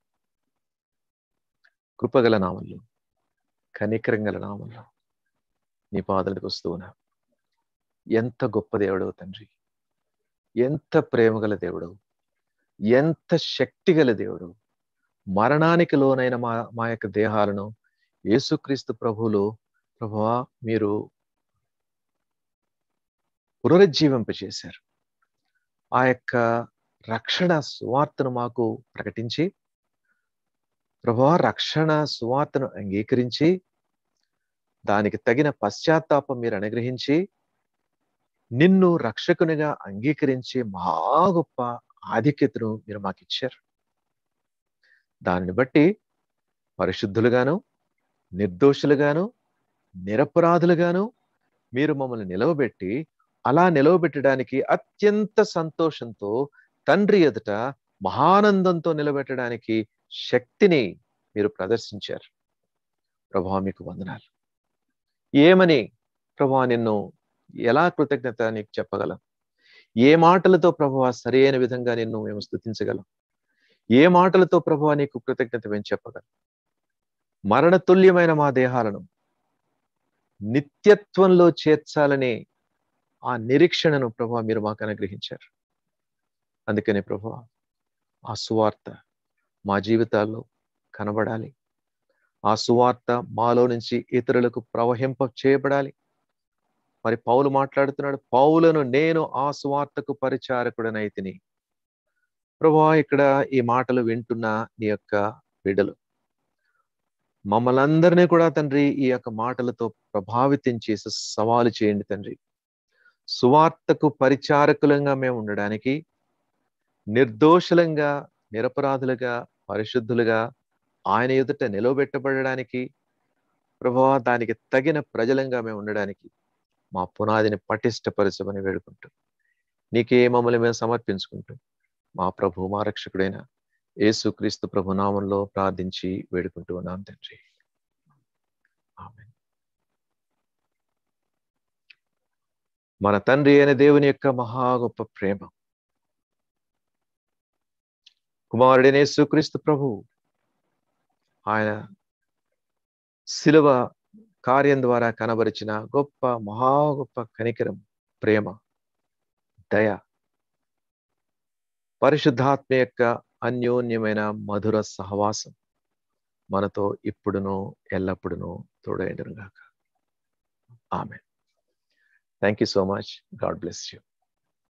కృపగల నామంలో కనికరంగల నామంలో నీ పాదలకు వస్తూ ఉన్నాం ఎంత గొప్ప దేవుడవు తండ్రి ఎంత ప్రేమగల దేవుడవు ఎంత శక్తి గల దేవుడు మరణానికి లోనైన మా మా యొక్క దేహాలను యేసుక్రీస్తు ప్రభువులు ప్రభువా మీరు చేశారు ఆ యొక్క రక్షణ సువార్తను మాకు ప్రకటించి ప్రభా రక్షణ సువార్తను అంగీకరించి దానికి తగిన పశ్చాత్తాపం మీరు అనుగ్రహించి నిన్ను రక్షకునిగా అంగీకరించే మహా గొప్ప ఆధిక్యతను మీరు మాకు ఇచ్చారు దానిని బట్టి పరిశుద్ధులుగాను నిర్దోషులుగాను నిరపరాధులుగాను మీరు మమ్మల్ని నిలవబెట్టి అలా నిలవబెట్టడానికి అత్యంత సంతోషంతో తండ్రి ఎదుట మహానందంతో నిలబెట్టడానికి శక్తిని మీరు ప్రదర్శించారు ప్రభా మీకు వందనాలు ఏమని ప్రభా నిన్ను ఎలా కృతజ్ఞత నీకు చెప్పగలం ఏ మాటలతో ప్రభు సరైన విధంగా నిన్ను మేము స్థుతించగలం ఏ మాటలతో ప్రభు నీకు కృతజ్ఞత మేము చెప్పగలం మరణతుల్యమైన మా దేహాలను నిత్యత్వంలో చేర్చాలనే ఆ నిరీక్షణను ప్రభు మీరు మాకు అనుగ్రహించారు అందుకనే ప్రభు ఆ సువార్త మా జీవితాల్లో కనబడాలి ఆ సువార్త మాలో నుంచి ఇతరులకు ప్రవహింప చేయబడాలి మరి పౌలు మాట్లాడుతున్నాడు పౌలను నేను ఆ స్వార్థకు పరిచారకుడనైతిని ప్రభా ఇక్కడ ఈ మాటలు వింటున్న నీ యొక్క బిడలు మమ్మలందరినీ కూడా తండ్రి ఈ యొక్క మాటలతో ప్రభావితం చేసి సవాలు చేయండి తండ్రి సువార్తకు పరిచారకులంగా మేము ఉండడానికి నిర్దోషులంగా నిరపరాధులుగా పరిశుద్ధులుగా ఆయన ఎదుట నిలవబెట్టబడడానికి ప్రభా దానికి తగిన ప్రజలంగా మేము ఉండడానికి మా పునాదిని పటిష్టపరచమని వేడుకుంటూ నీకే మమ్మల్ని మేము సమర్పించుకుంటూ మా ప్రభు మా రక్షకుడైన యేసుక్రీస్తు ప్రభునామంలో ప్రార్థించి వేడుకుంటూ ఉన్నాం తండ్రి మన తండ్రి అయిన దేవుని యొక్క మహా గొప్ప ప్రేమ కుమారుడైన యేసుక్రీస్తు ప్రభు ఆయన శిలువ కార్యం ద్వారా కనబరిచిన గొప్ప మహా గొప్ప కనికరం ప్రేమ దయ పరిశుద్ధాత్మ యొక్క అన్యోన్యమైన మధుర సహవాసం మనతో ఇప్పుడునో ఎల్లప్పుడునో తోడైండునుగాక ఆమె thank you so much God bless you